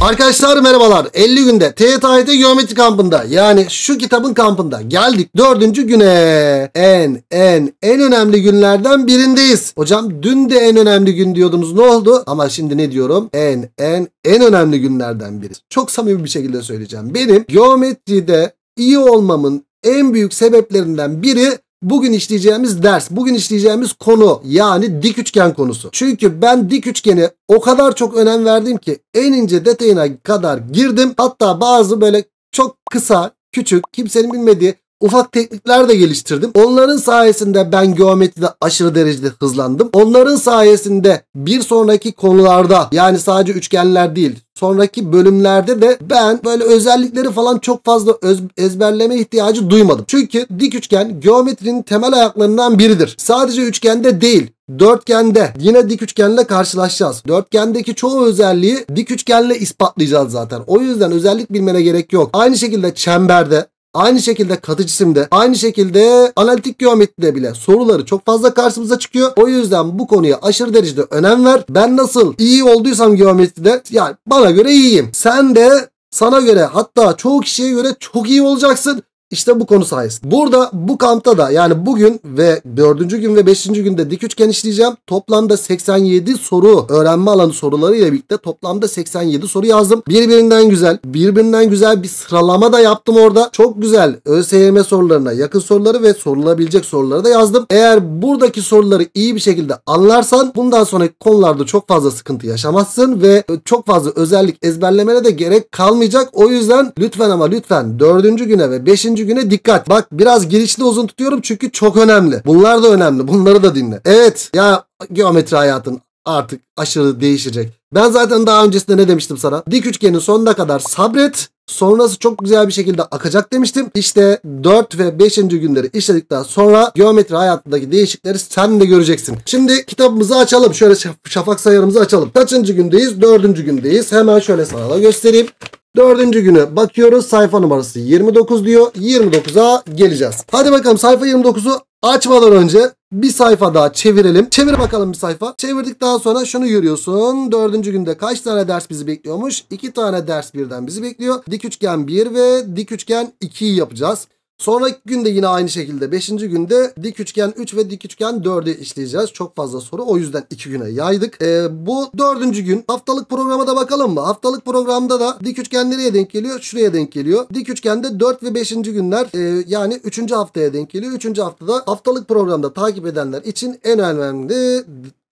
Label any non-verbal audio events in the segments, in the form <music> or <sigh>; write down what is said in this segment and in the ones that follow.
Arkadaşlar merhabalar. 50 günde TYT Geometri kampında yani şu kitabın kampında geldik 4. güne. En en en önemli günlerden birindeyiz. Hocam dün de en önemli gün diyordunuz ne oldu? Ama şimdi ne diyorum? En en en önemli günlerden biri. Çok samimi bir şekilde söyleyeceğim. Benim geometride iyi olmamın en büyük sebeplerinden biri Bugün işleyeceğimiz ders, bugün işleyeceğimiz konu yani dik üçgen konusu. Çünkü ben dik üçgeni o kadar çok önem verdim ki en ince detayına kadar girdim. Hatta bazı böyle çok kısa, küçük, kimsenin bilmediği ufak teknikler de geliştirdim. Onların sayesinde ben geometride aşırı derecede hızlandım. Onların sayesinde bir sonraki konularda yani sadece üçgenler değil sonraki bölümlerde de ben böyle özellikleri falan çok fazla ezberleme ihtiyacı duymadım. Çünkü dik üçgen geometrinin temel ayaklarından biridir. Sadece üçgende değil Dörtgende yine dik üçgenle karşılaşacağız. Dörtgendeki çoğu özelliği dik üçgenle ispatlayacağız zaten. O yüzden özellik bilmene gerek yok. Aynı şekilde çemberde Aynı şekilde katı cisimde, aynı şekilde analitik geometride bile soruları çok fazla karşımıza çıkıyor. O yüzden bu konuya aşırı derecede önem ver. Ben nasıl iyi olduysam geometride yani bana göre iyiyim. Sen de sana göre hatta çoğu kişiye göre çok iyi olacaksın. İşte bu konu sayesinde. Burada bu kampta da yani bugün ve dördüncü gün ve 5. günde dik üçgen işleyeceğim. Toplamda 87 soru öğrenme alanı soruları ile birlikte toplamda 87 soru yazdım. Birbirinden güzel, birbirinden güzel bir sıralama da yaptım orada. Çok güzel ÖSYM sorularına yakın soruları ve sorulabilecek soruları da yazdım. Eğer buradaki soruları iyi bir şekilde anlarsan bundan sonraki konularda çok fazla sıkıntı yaşamazsın ve çok fazla özellik ezberlemene de gerek kalmayacak. O yüzden lütfen ama lütfen dördüncü güne ve beşinci güne dikkat. Bak biraz girişli uzun tutuyorum çünkü çok önemli. Bunlar da önemli. Bunları da dinle. Evet ya geometri hayatın artık aşırı değişecek. Ben zaten daha öncesinde ne demiştim sana? Dik üçgenin sonuna kadar sabret. Sonrası çok güzel bir şekilde akacak demiştim. İşte 4 ve 5. günleri işledikten sonra geometri hayatındaki değişikleri sen de göreceksin. Şimdi kitabımızı açalım. Şöyle şafak sayarımızı açalım. Kaçıncı gündeyiz? 4. gündeyiz. Hemen şöyle sana da göstereyim. Dördüncü günü bakıyoruz sayfa numarası 29 diyor. 29'a geleceğiz. Hadi bakalım sayfa 29'u açmadan önce bir sayfa daha çevirelim. Çevir bakalım bir sayfa. Çevirdik daha sonra şunu görüyorsun. Dördüncü günde kaç tane ders bizi bekliyormuş? İki tane ders birden bizi bekliyor. Dik üçgen 1 ve dik üçgen 2'yi yapacağız. Sonraki günde yine aynı şekilde 5. günde dik üçgen 3 ve dik üçgen 4'ü işleyeceğiz. Çok fazla soru o yüzden 2 güne yaydık. Ee, bu 4. gün haftalık programa da bakalım mı? Haftalık programda da dik üçgen nereye denk geliyor? Şuraya denk geliyor. Dik üçgende 4 ve 5. günler e, yani 3. haftaya denk geliyor. 3. haftada haftalık programda takip edenler için en önemli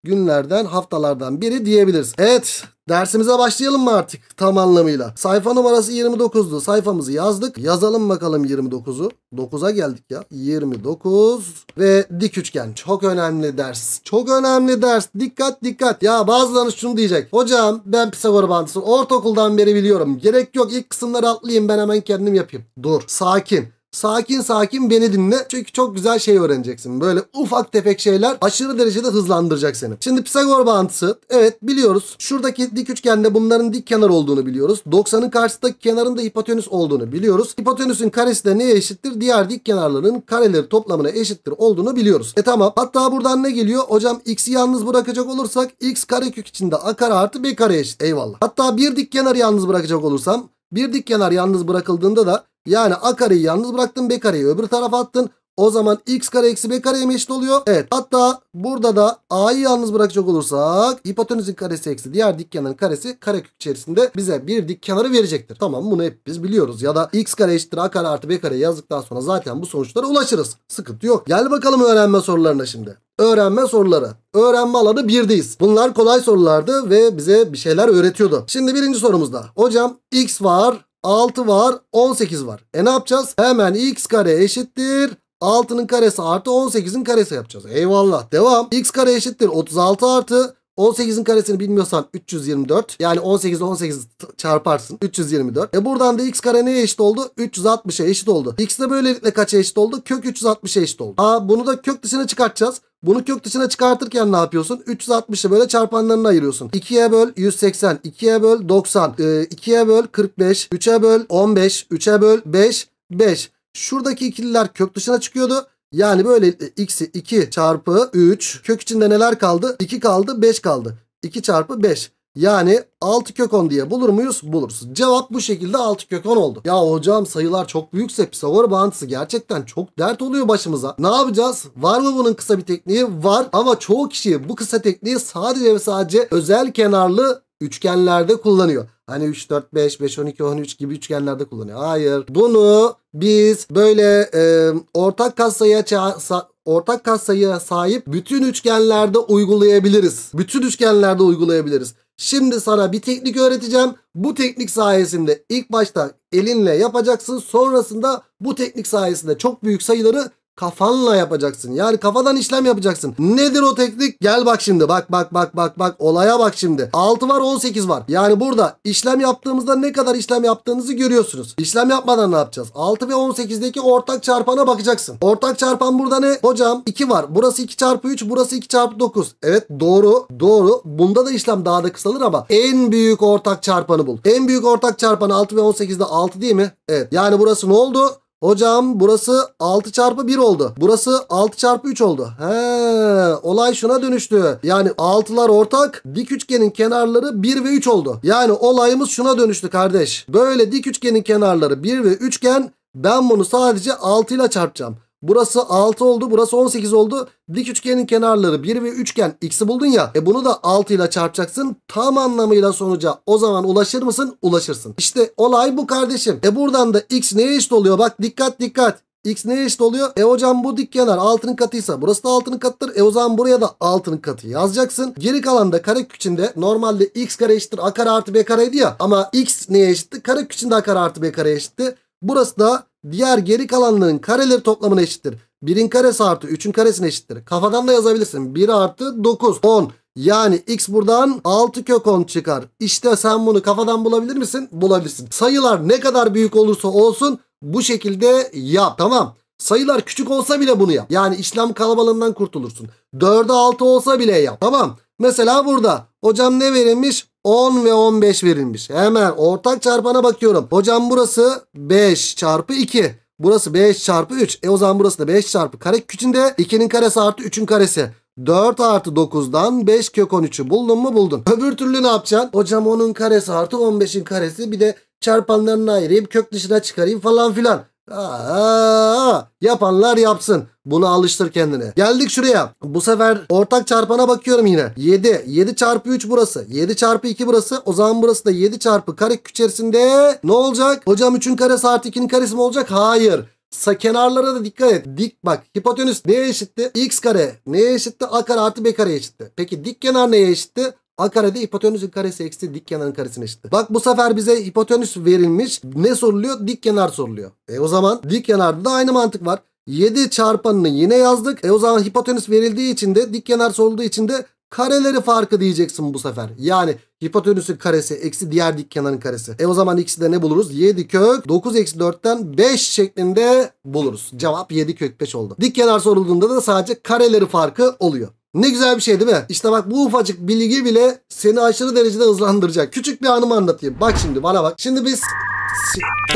günlerden haftalardan biri diyebiliriz. Evet Dersimize başlayalım mı artık tam anlamıyla? Sayfa numarası 29'du. Sayfamızı yazdık. Yazalım bakalım 29'u. 9'a geldik ya. 29 ve dik üçgen. Çok önemli ders. Çok önemli ders. Dikkat dikkat. Ya bazıları şunu diyecek. Hocam ben Pisagor bağıntısını ortaokuldan beri biliyorum. Gerek yok ilk kısımları atlayayım ben hemen kendim yapayım. Dur sakin. Sakin sakin beni dinle. Çünkü çok güzel şey öğreneceksin. Böyle ufak tefek şeyler aşırı derecede hızlandıracak seni. Şimdi Pisagor bağıntısı. Evet biliyoruz. Şuradaki dik üçgende bunların dik kenar olduğunu biliyoruz. 90'ın karşısındaki kenarın da hipotenüs olduğunu biliyoruz. Hipotenüsün karesi de neye eşittir? Diğer dik kenarların kareleri toplamına eşittir olduğunu biliyoruz. E tamam. Hatta buradan ne geliyor? Hocam x'i yalnız bırakacak olursak x karekök içinde a kare artı b kare eşit. Eyvallah. Hatta bir dik kenarı yalnız bırakacak olursam bir dik kenar yalnız bırakıldığında da yani a kareyi yalnız bıraktın b kareyi öbür tarafa attın. O zaman x kare eksi b kareye eşit oluyor? Evet hatta burada da a'yı yalnız bırakacak olursak hipotenüsün karesi eksi diğer dik kenarın karesi karekök içerisinde bize bir dik kenarı verecektir. Tamam bunu hep biz biliyoruz ya da x kare eşittir a kare artı b kare yazdıktan sonra zaten bu sonuçlara ulaşırız. Sıkıntı yok. Gel bakalım öğrenme sorularına şimdi. Öğrenme soruları. Öğrenme alanı 1'deyiz. Bunlar kolay sorulardı ve bize bir şeyler öğretiyordu. Şimdi birinci sorumuzda. Hocam x var 6 var 18 var. E ne yapacağız? Hemen x kare eşittir. 6'nın karesi artı 18'in karesi yapacağız. Eyvallah. Devam. x kare eşittir 36 artı 18'in karesini bilmiyorsan 324. Yani 18 ile 18 çarparsın. 324. E buradan da x kare neye eşit oldu? 360'a eşit oldu. X de böylelikle kaça eşit oldu? Kök 360'a eşit oldu. Aa bunu da kök dışına çıkartacağız. Bunu kök dışına çıkartırken ne yapıyorsun? 360'ı böyle çarpanlarına ayırıyorsun. 2'ye böl 180, 2'ye böl 90, 2'ye ee, böl 45, 3'e böl 15, 3'e böl 5, 5. Şuradaki ikililer kök dışına çıkıyordu. Yani böyle e, x'i 2 çarpı 3. Kök içinde neler kaldı? 2 kaldı 5 kaldı. 2 çarpı 5. Yani 6 kök 10 diye bulur muyuz? Buluruz. Cevap bu şekilde 6 kök 10 oldu. Ya hocam sayılar çok büyükse Pisagor bağıntısı gerçekten çok dert oluyor başımıza. Ne yapacağız? Var mı bunun kısa bir tekniği? Var ama çoğu kişi bu kısa tekniği sadece ve sadece özel kenarlı üçgenlerde kullanıyor. Hani 3, 4, 5, 5, 12, 13 gibi üçgenlerde kullanıyor. Hayır. Bunu biz böyle e, ortak katsayıya ortak katsayıya sahip bütün üçgenlerde uygulayabiliriz. Bütün üçgenlerde uygulayabiliriz. Şimdi sana bir teknik öğreteceğim. Bu teknik sayesinde ilk başta elinle yapacaksın. Sonrasında bu teknik sayesinde çok büyük sayıları Kafanla yapacaksın. Yani kafadan işlem yapacaksın. Nedir o teknik? Gel bak şimdi. Bak bak bak bak bak. Olaya bak şimdi. 6 var 18 var. Yani burada işlem yaptığımızda ne kadar işlem yaptığınızı görüyorsunuz. İşlem yapmadan ne yapacağız? 6 ve 18'deki ortak çarpana bakacaksın. Ortak çarpan burada ne? Hocam 2 var. Burası 2 çarpı 3. Burası 2 çarpı 9. Evet doğru. Doğru. Bunda da işlem daha da kısalır ama en büyük ortak çarpanı bul. En büyük ortak çarpanı 6 ve 18'de 6 değil mi? Evet. Yani burası ne oldu? Hocam burası 6 çarpı 1 oldu. Burası 6 çarpı 3 oldu. He, olay şuna dönüştü. Yani 6'lar ortak dik üçgenin kenarları 1 ve 3 oldu. Yani olayımız şuna dönüştü kardeş. Böyle dik üçgenin kenarları 1 ve üçgen ben bunu sadece 6 ile çarpacağım. Burası 6 oldu. Burası 18 oldu. Dik üçgenin kenarları 1 ve üçgen x'i buldun ya. E bunu da 6 ile çarpacaksın. Tam anlamıyla sonuca o zaman ulaşır mısın? Ulaşırsın. İşte olay bu kardeşim. E buradan da x neye eşit oluyor? Bak dikkat dikkat. X neye eşit oluyor? E hocam bu dik kenar 6'nın katıysa burası da 6'nın katıdır. E o zaman buraya da 6'nın katı yazacaksın. Geri kalan da kare içinde normalde x kare eşittir a kare artı b kareydi ya. Ama x neye eşitti? Kare içinde a kare artı b kare eşitti. Burası da diğer geri kalanların kareleri toplamına eşittir. 1'in karesi artı 3'ün karesine eşittir. Kafadan da yazabilirsin. 1 artı 9 10 yani x buradan 6 kök 10 çıkar. İşte sen bunu kafadan bulabilir misin? Bulabilirsin. Sayılar ne kadar büyük olursa olsun bu şekilde yap tamam. Sayılar küçük olsa bile bunu yap. Yani işlem kalabalığından kurtulursun. 4'e 6 olsa bile yap. Tamam. Mesela burada hocam ne verilmiş? 10 ve 15 verilmiş. Hemen ortak çarpana bakıyorum. Hocam burası 5 çarpı 2. Burası 5 çarpı 3. E o zaman burası da 5 çarpı kare küçünde 2'nin karesi artı 3'ün karesi. 4 artı 9'dan 5 kök 13'ü buldun mu buldun. Öbür türlü ne yapacaksın? Hocam 10'un karesi artı 15'in karesi bir de çarpanlarını ayırayım kök dışına çıkarayım falan filan. Aa, yapanlar yapsın. Bunu alıştır kendine. Geldik şuraya. Bu sefer ortak çarpana bakıyorum yine. 7. 7 çarpı 3 burası. 7 çarpı 2 burası. O zaman burası da 7 çarpı kare içerisinde ne olacak? Hocam 3'ün karesi artı 2'nin karesi mi olacak? Hayır. Sa kenarlara da dikkat et. Dik bak hipotenüs neye eşitti? X kare. Neye eşitti? A kare artı B kare eşitti. Peki dik kenar neye eşitti? A karede hipotenüsün karesi eksi dik kenarın karesine eşittir. Bak bu sefer bize hipotenüs verilmiş. Ne soruluyor? Dik kenar soruluyor. E o zaman dik kenarda da aynı mantık var. 7 çarpanını yine yazdık. E o zaman hipotenüs verildiği için de dik kenar sorulduğu için de kareleri farkı diyeceksin bu sefer. Yani hipotenüsün karesi eksi diğer dik kenarın karesi. E o zaman ikisi de ne buluruz? 7 kök 9 eksi 4'ten 5 şeklinde buluruz. Cevap 7 kök 5 oldu. Dik kenar sorulduğunda da sadece kareleri farkı oluyor. Ne güzel bir şey değil mi? İşte bak bu ufacık bilgi bile seni aşırı derecede hızlandıracak. Küçük bir anımı anlatayım. Bak şimdi bana bak. Şimdi biz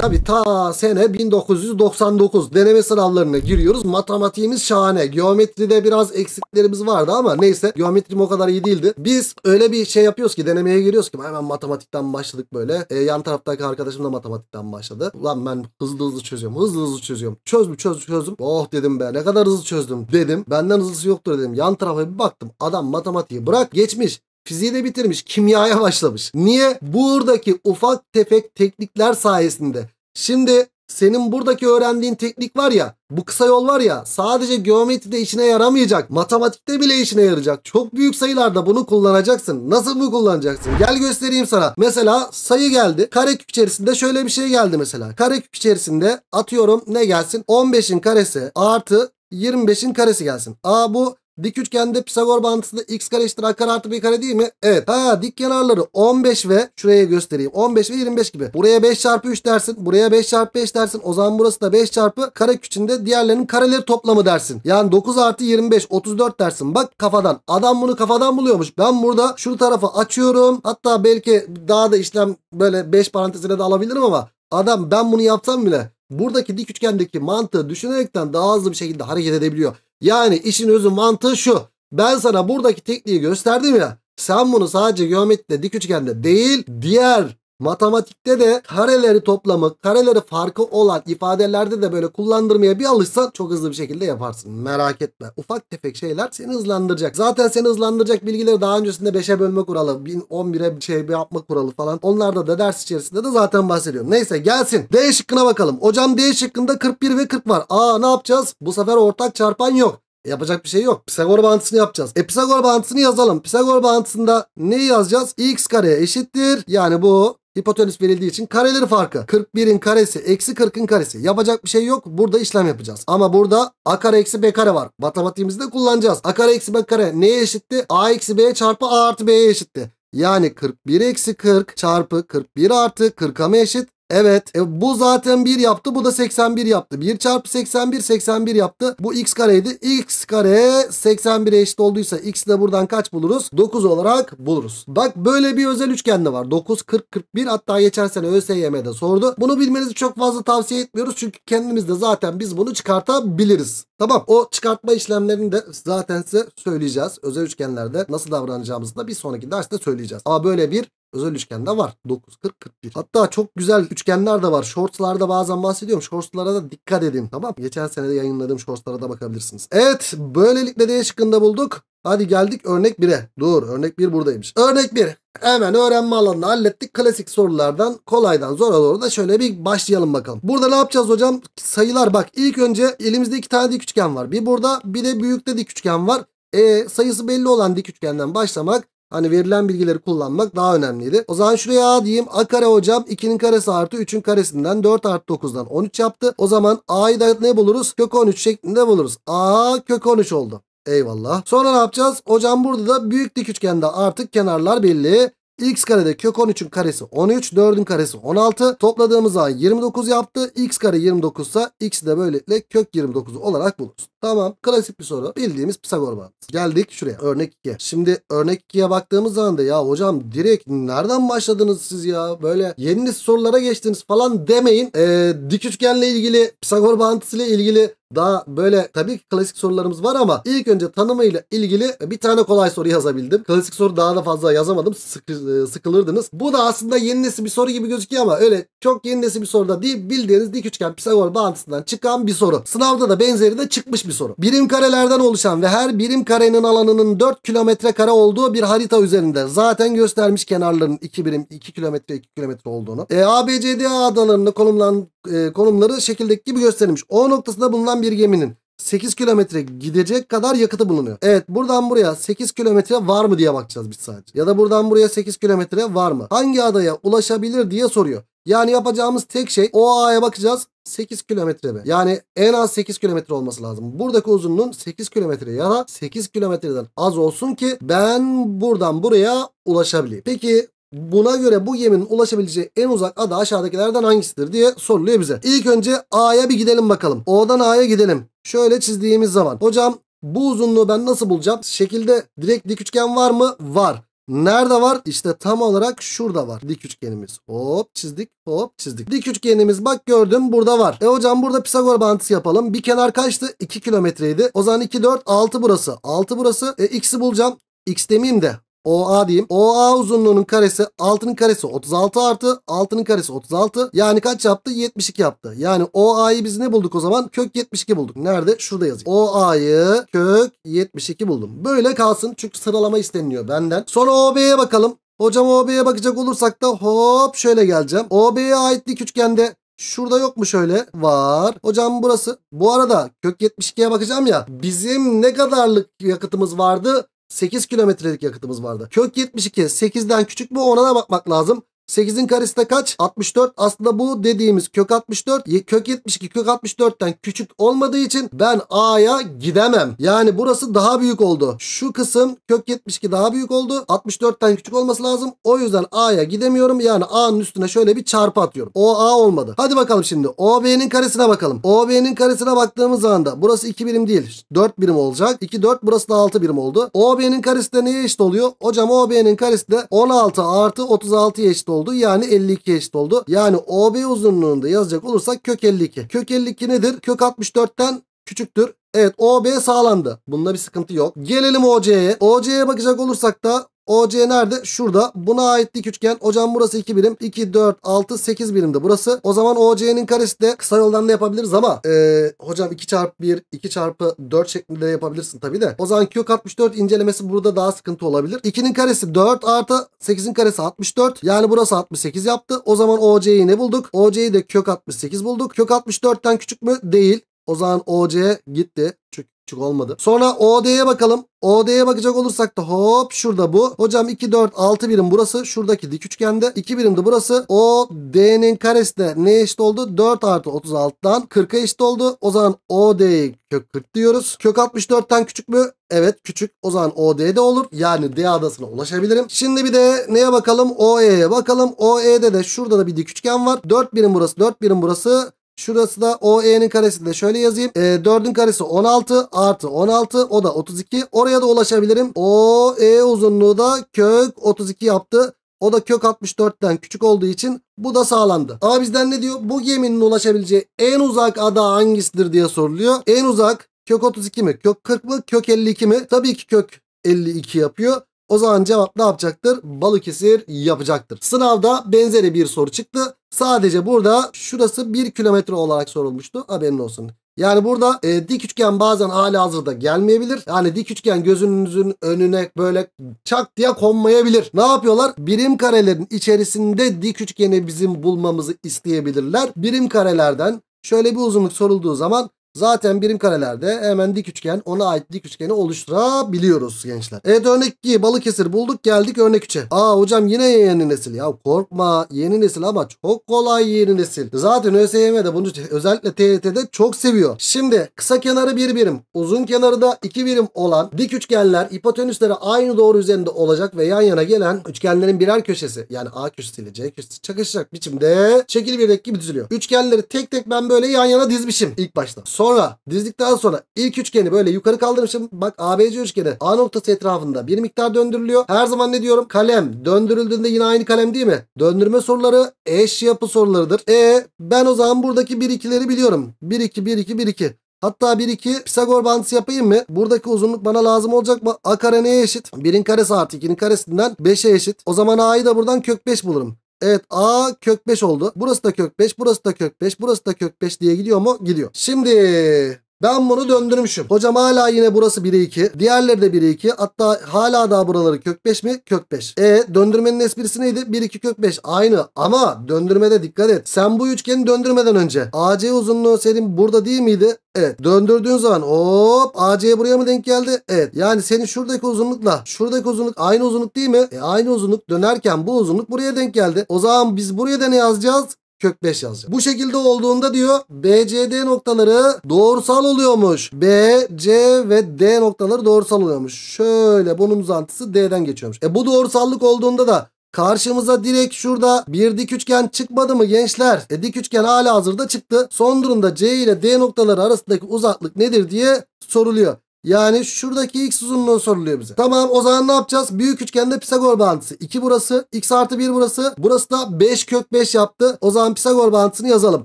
Tabi ta sene 1999 deneme sınavlarına giriyoruz. Matematiğimiz şahane. Geometride biraz eksiklerimiz vardı ama neyse geometrim o kadar iyi değildi. Biz öyle bir şey yapıyoruz ki denemeye giriyoruz ki hemen matematikten başladık böyle. E, yan taraftaki arkadaşım da matematikten başladı. Lan ben hızlı hızlı çözüyorum. Hızlı hızlı çözüyorum. Çözdüm çözdüm çözdüm. Oh dedim be ne kadar hızlı çözdüm dedim. Benden hızlısı yoktur dedim. Yan tarafa Sonra bir baktım adam matematiği bırak geçmiş. Fiziği de bitirmiş, kimyaya başlamış. Niye? Buradaki ufak tefek teknikler sayesinde. Şimdi senin buradaki öğrendiğin teknik var ya, bu kısa yol var ya sadece geometride işine yaramayacak. Matematikte bile işine yarayacak. Çok büyük sayılarda bunu kullanacaksın. Nasıl bunu kullanacaksın? Gel göstereyim sana. Mesela sayı geldi. Karekök içerisinde şöyle bir şey geldi mesela. Karekök içerisinde atıyorum ne gelsin? 15'in karesi artı 25'in karesi gelsin. A bu Dik üçgende Pisagor bağıntısında x kare eşittir a kare artı b kare değil mi? Evet. Ha dik kenarları 15 ve şuraya göstereyim. 15 ve 25 gibi. Buraya 5 çarpı 3 dersin. Buraya 5 çarpı 5 dersin. O zaman burası da 5 çarpı kare küçüğünde diğerlerinin kareleri toplamı dersin. Yani 9 artı 25 34 dersin. Bak kafadan. Adam bunu kafadan buluyormuş. Ben burada şu tarafa açıyorum. Hatta belki daha da işlem böyle 5 parantezine de alabilirim ama adam ben bunu yapsam bile buradaki dik üçgendeki mantığı düşünerekten daha hızlı bir şekilde hareket edebiliyor. Yani işin özü mantığı şu. Ben sana buradaki tekniği gösterdim ya. Sen bunu sadece geometride dik üçgende değil diğer Matematikte de kareleri toplamak, kareleri farkı olan ifadelerde de böyle kullandırmaya bir alışsan çok hızlı bir şekilde yaparsın. Merak etme. Ufak tefek şeyler seni hızlandıracak. Zaten seni hızlandıracak bilgileri daha öncesinde 5'e bölme kuralı, şey bir şey yapma kuralı falan. Onlarda da ders içerisinde de zaten bahsediyorum. Neyse gelsin. D şıkkına bakalım. Hocam D şıkkında 41 ve 40 var. Aa ne yapacağız? Bu sefer ortak çarpan yok. E, yapacak bir şey yok. Pisagor bağıntısını yapacağız. E Pisagor bağıntısını yazalım. Pisagor bağıntısında neyi yazacağız? x kare eşittir. Yani bu Hipotenüs verildiği için kareleri farkı. 41'in karesi eksi 40'ın karesi. Yapacak bir şey yok. Burada işlem yapacağız. Ama burada a kare eksi b kare var. Matematiğimizde kullanacağız. a kare eksi b kare neye eşitti? a eksi b çarpı a artı b'ye eşitti. Yani 41 eksi 40 çarpı 41 artı 40'a mı eşit? Evet e, bu zaten 1 yaptı bu da 81 yaptı. 1 çarpı 81 81 yaptı. Bu x kareydi. x kare 81'e eşit olduysa x'i de buradan kaç buluruz? 9 olarak buluruz. Bak böyle bir özel üçgen de var. 9, 40, 41 hatta geçen sene ÖSYM'de sordu. Bunu bilmenizi çok fazla tavsiye etmiyoruz. Çünkü kendimiz de zaten biz bunu çıkartabiliriz. Tamam o çıkartma işlemlerini de zaten size söyleyeceğiz. Özel üçgenlerde nasıl davranacağımızı da bir sonraki derste söyleyeceğiz. Ama böyle bir Özel üçgen de var. 9, 40, 41. Hatta çok güzel üçgenler de var. Shorts'larda bazen bahsediyorum. Shorts'lara da dikkat edin tamam Geçen sene de yayınladığım shorts'lara da bakabilirsiniz. Evet böylelikle D şıkkında bulduk. Hadi geldik örnek 1'e. Dur örnek 1 buradaymış. Örnek 1. Hemen öğrenme alanını hallettik. Klasik sorulardan kolaydan zora doğru da şöyle bir başlayalım bakalım. Burada ne yapacağız hocam? Sayılar bak ilk önce elimizde iki tane dik üçgen var. Bir burada bir de büyükte dik üçgen var. E, sayısı belli olan dik üçgenden başlamak Hani verilen bilgileri kullanmak daha önemliydi. O zaman şuraya A diyeyim. A kare hocam 2'nin karesi artı 3'ün karesinden 4 artı 9'dan 13 yaptı. O zaman A'yı da ne buluruz? Kök 13 şeklinde buluruz. A kök 13 oldu. Eyvallah. Sonra ne yapacağız? Hocam burada da büyük dik üçgende artık kenarlar belli. X karede kök 13'ün karesi 13. 4'ün karesi 16. Topladığımız zaman 29 yaptı. X kare 29 ise X de böylelikle kök 29 olarak buluruz. Tamam. Klasik bir soru. Bildiğimiz Pisagor bağlantısı Geldik şuraya. Örnek 2. Şimdi örnek 2'ye baktığımız zaman da ya hocam direkt nereden başladınız siz ya? Böyle yeni sorulara geçtiniz falan demeyin. Ee, dik üçgenle ilgili Pisagor bağıntısıyla ilgili daha böyle tabii ki klasik sorularımız var ama ilk önce tanımıyla ilgili bir tane kolay soru yazabildim. Klasik soru daha da fazla yazamadım. Sıkı, e, sıkılırdınız. Bu da aslında yeni nesil bir soru gibi gözüküyor ama öyle çok yeni nesil bir soru da değil. Bildiğiniz dik üçgen Pisagor bağıntısından çıkan bir soru. Sınavda da benzeri de çıkmış bir soru. Birim karelerden oluşan ve her birim karenin alanının 4 kilometre kare olduğu bir harita üzerinde zaten göstermiş kenarların 2 birim 2 kilometre 2 kilometre olduğunu. E, ABCD adalarını konumlan, e, konumları şekildeki gibi gösterilmiş. O noktasında bulunan bir geminin 8 kilometre gidecek kadar yakıtı bulunuyor. Evet buradan buraya 8 kilometre var mı diye bakacağız biz sadece. Ya da buradan buraya 8 kilometre var mı? Hangi adaya ulaşabilir diye soruyor. Yani yapacağımız tek şey o ağaya bakacağız 8 kilometre be. Yani en az 8 kilometre olması lazım. Buradaki uzunluğun 8 kilometre ya da 8 kilometreden az olsun ki ben buradan buraya ulaşabileyim. Peki Buna göre bu geminin ulaşabileceği en uzak ada aşağıdakilerden hangisidir diye soruluyor bize. İlk önce A'ya bir gidelim bakalım. O'dan A'ya gidelim. Şöyle çizdiğimiz zaman. Hocam bu uzunluğu ben nasıl bulacağım? Şekilde direkt dik üçgen var mı? Var. Nerede var? İşte tam olarak şurada var dik üçgenimiz. Hop çizdik hop çizdik. Dik üçgenimiz bak gördüm burada var. E hocam burada Pisagor bağıntısı yapalım. Bir kenar kaçtı? 2 kilometreydi. O zaman 2 4 6 burası. 6 burası. E x'i bulacağım. X demeyeyim de OA diyeyim. OA uzunluğunun karesi 6'nın karesi 36 artı 6'nın karesi 36. Yani kaç yaptı? 72 yaptı. Yani OA'yı biz ne bulduk o zaman? Kök 72 bulduk. Nerede? Şurada yazayım. OA'yı kök 72 buldum. Böyle kalsın çünkü sıralama isteniliyor benden. Sonra OB'ye bakalım. Hocam OB'ye bakacak olursak da hop şöyle geleceğim. OB'ye ait üçgende Şurada yok mu şöyle? Var. Hocam burası. Bu arada kök 72'ye bakacağım ya. Bizim ne kadarlık yakıtımız vardı? 8 kilometrelik yakıtımız vardı. Kök 72 8'den küçük mü ona da bakmak lazım. 8'in karesi de kaç? 64. Aslında bu dediğimiz kök 64 kök 72 kök 64'ten küçük olmadığı için ben A'ya gidemem. Yani burası daha büyük oldu. Şu kısım kök 72 daha büyük oldu. 64'ten küçük olması lazım. O yüzden A'ya gidemiyorum. Yani A'nın üstüne şöyle bir çarpı atıyorum. O A olmadı. Hadi bakalım şimdi. O OB'nin karesine bakalım. O OB'nin karesine baktığımız anda burası 2 birim değil. 4 birim olacak. 2 4 burası da 6 birim oldu. O OB'nin karesi de neye eşit oluyor? Hocam OB'nin karesi de 16 artı 36'ya eşit oluyor oldu. Yani 52 eşit oldu. Yani OB uzunluğunda yazacak olursak kök 52. Kök 52 nedir? Kök 64'ten küçüktür. Evet OB sağlandı. Bunda bir sıkıntı yok. Gelelim OC'ye. OC'ye bakacak olursak da OC nerede? Şurada. Buna ait dik üçgen. Hocam burası 2 birim. 2, 4, 6, 8 birimdi. burası. O zaman OC'nin karesi de kısa yoldan da yapabiliriz ama ee, hocam 2 çarpı 1, 2 çarpı 4 şeklinde yapabilirsin tabi de. O zaman kök 64 incelemesi burada daha sıkıntı olabilir. 2'nin karesi 4 artı 8'in karesi 64. Yani burası 68 yaptı. O zaman OC'yi ne bulduk? OC'yi de kök 68 bulduk. Kök 64'ten küçük mü? Değil. O zaman OC gitti. Çünkü küçük olmadı. Sonra OD'ye bakalım. OD'ye bakacak olursak da hop şurada bu. Hocam 2, 4, 6 birim burası. Şuradaki dik üçgende. 2 birim de burası. OD'nin karesi de neye eşit oldu? 4 artı 36'dan 40'a eşit oldu. O zaman OD'yi kök 40 diyoruz. Kök 64'ten küçük mü? Evet küçük. O zaman OD'de olur. Yani D adasına ulaşabilirim. Şimdi bir de neye bakalım? OE'ye bakalım. OE'de de şurada da bir dik üçgen var. 4 birim burası, 4 birim burası. Şurası da OE'nin karesi de şöyle yazayım. E, 4'ün karesi 16 artı 16 o da 32. Oraya da ulaşabilirim. OE uzunluğu da kök 32 yaptı. O da kök 64'ten küçük olduğu için bu da sağlandı. Ama bizden ne diyor? Bu geminin ulaşabileceği en uzak ada hangisidir diye soruluyor. En uzak kök 32 mi? Kök 40 mı? Kök 52 mi? Tabii ki kök 52 yapıyor. O zaman cevap ne yapacaktır? Balıkesir yapacaktır. Sınavda benzeri bir soru çıktı. Sadece burada şurası 1 kilometre olarak sorulmuştu. Haberin olsun. Yani burada e, dik üçgen bazen hali hazırda gelmeyebilir. Yani dik üçgen gözünüzün önüne böyle çak diye konmayabilir. Ne yapıyorlar? Birim karelerin içerisinde dik üçgeni bizim bulmamızı isteyebilirler. Birim karelerden şöyle bir uzunluk sorulduğu zaman Zaten birim karelerde hemen dik üçgen ona ait dik üçgeni oluşturabiliyoruz gençler. Evet örnek 2 Balıkesir bulduk geldik örnek 3'e. Aa hocam yine yeni nesil ya korkma yeni nesil ama çok kolay yeni nesil. Zaten ÖSYM'de bunu özellikle TYT'de çok seviyor. Şimdi kısa kenarı bir birim uzun kenarı da iki birim olan dik üçgenler hipotenüsleri aynı doğru üzerinde olacak ve yan yana gelen üçgenlerin birer köşesi yani A köşesi ile C köşesi çakışacak biçimde şekil birdeki gibi düzülüyor. Üçgenleri tek tek ben böyle yan yana dizmişim ilk başta. Sonra dizdikten sonra ilk üçgeni böyle yukarı kaldırmışım. Bak ABC üçgeni A noktası etrafında bir miktar döndürülüyor. Her zaman ne diyorum? Kalem döndürüldüğünde yine aynı kalem değil mi? Döndürme soruları eş yapı sorularıdır. E ben o zaman buradaki 1 2'leri biliyorum. 1 2 1 2 1 2. Hatta 1 2 Pisagor bantısı yapayım mı? Buradaki uzunluk bana lazım olacak mı? A kare neye eşit? 1'in karesi artı 2'nin karesinden 5'e eşit. O zaman A'yı da buradan kök 5 bulurum. Evet A kök 5 oldu. Burası da kök 5, burası da kök 5, burası da kök 5 diye gidiyor mu? Gidiyor. Şimdi ben bunu döndürmüşüm. Hocam hala yine burası 1'e 2. Diğerleri de 1'e 2. Hatta hala daha buraları kök 5 mi? Kök 5. E döndürmenin esprisi neydi? 1 2 kök 5 aynı ama döndürmede dikkat et. Sen bu üçgeni döndürmeden önce AC uzunluğu senin burada değil miydi? Evet. Döndürdüğün zaman hop AC buraya mı denk geldi? Evet. Yani senin şuradaki uzunlukla şuradaki uzunluk aynı uzunluk değil mi? E, aynı uzunluk dönerken bu uzunluk buraya denk geldi. O zaman biz buraya da ne yazacağız? kök 5 yazacağım. Bu şekilde olduğunda diyor BCD noktaları doğrusal oluyormuş. B, C ve D noktaları doğrusal oluyormuş. Şöyle bunun uzantısı D'den geçiyormuş. E bu doğrusallık olduğunda da Karşımıza direkt şurada bir dik üçgen çıkmadı mı gençler? E dik üçgen hala hazırda çıktı. Son durumda C ile D noktaları arasındaki uzaklık nedir diye soruluyor. Yani şuradaki x uzunluğu soruluyor bize. Tamam o zaman ne yapacağız? Büyük üçgende Pisagor bağıntısı. 2 burası. x artı 1 burası. Burası da 5 kök 5 yaptı. O zaman Pisagor bağıntısını yazalım.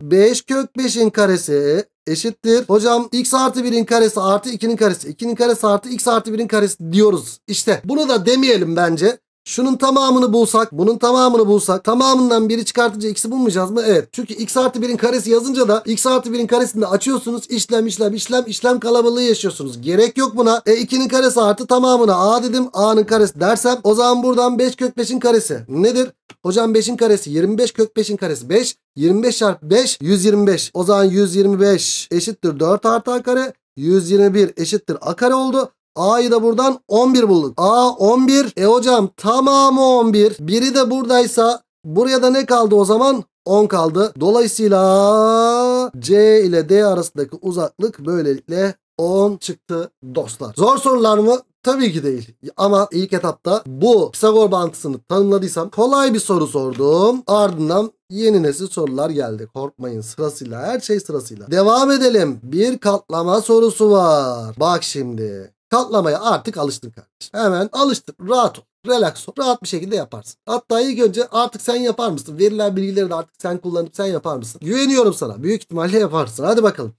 5 kök 5'in karesi eşittir. Hocam x artı 1'in karesi artı 2'nin karesi. 2'nin karesi artı x artı 1'in karesi diyoruz. İşte bunu da demeyelim bence. Şunun tamamını bulsak, bunun tamamını bulsak, tamamından biri çıkartınca x'i bulmayacağız mı? Evet. Çünkü x artı 1'in karesi yazınca da x artı 1'in karesini de açıyorsunuz. İşlem işlem işlem işlem kalabalığı yaşıyorsunuz. Gerek yok buna. E 2'nin karesi artı tamamına a dedim. a'nın karesi dersem o zaman buradan 5 kök 5'in karesi nedir? Hocam 5'in karesi 25 kök 5'in karesi 5. 25 çarpı 5 125. O zaman 125 eşittir 4 artı a kare. 121 eşittir a kare oldu. A'yı da buradan 11 bulduk. A 11. E hocam tamamı 11. Biri de buradaysa buraya da ne kaldı o zaman? 10 kaldı. Dolayısıyla C ile D arasındaki uzaklık böylelikle 10 çıktı dostlar. Zor sorular mı? Tabii ki değil. Ama ilk etapta bu Pisagor bantısını tanımladıysam kolay bir soru sordum. Ardından yeni nesil sorular geldi. Korkmayın sırasıyla her şey sırasıyla. Devam edelim. Bir katlama sorusu var. Bak şimdi. Katlamaya artık alıştın kardeşim. Hemen alıştın. Rahat ol. Relax ol. Rahat bir şekilde yaparsın. Hatta ilk önce artık sen yapar mısın? Verilen bilgileri de artık sen kullanıp sen yapar mısın? Güveniyorum sana. Büyük ihtimalle yaparsın. Hadi bakalım.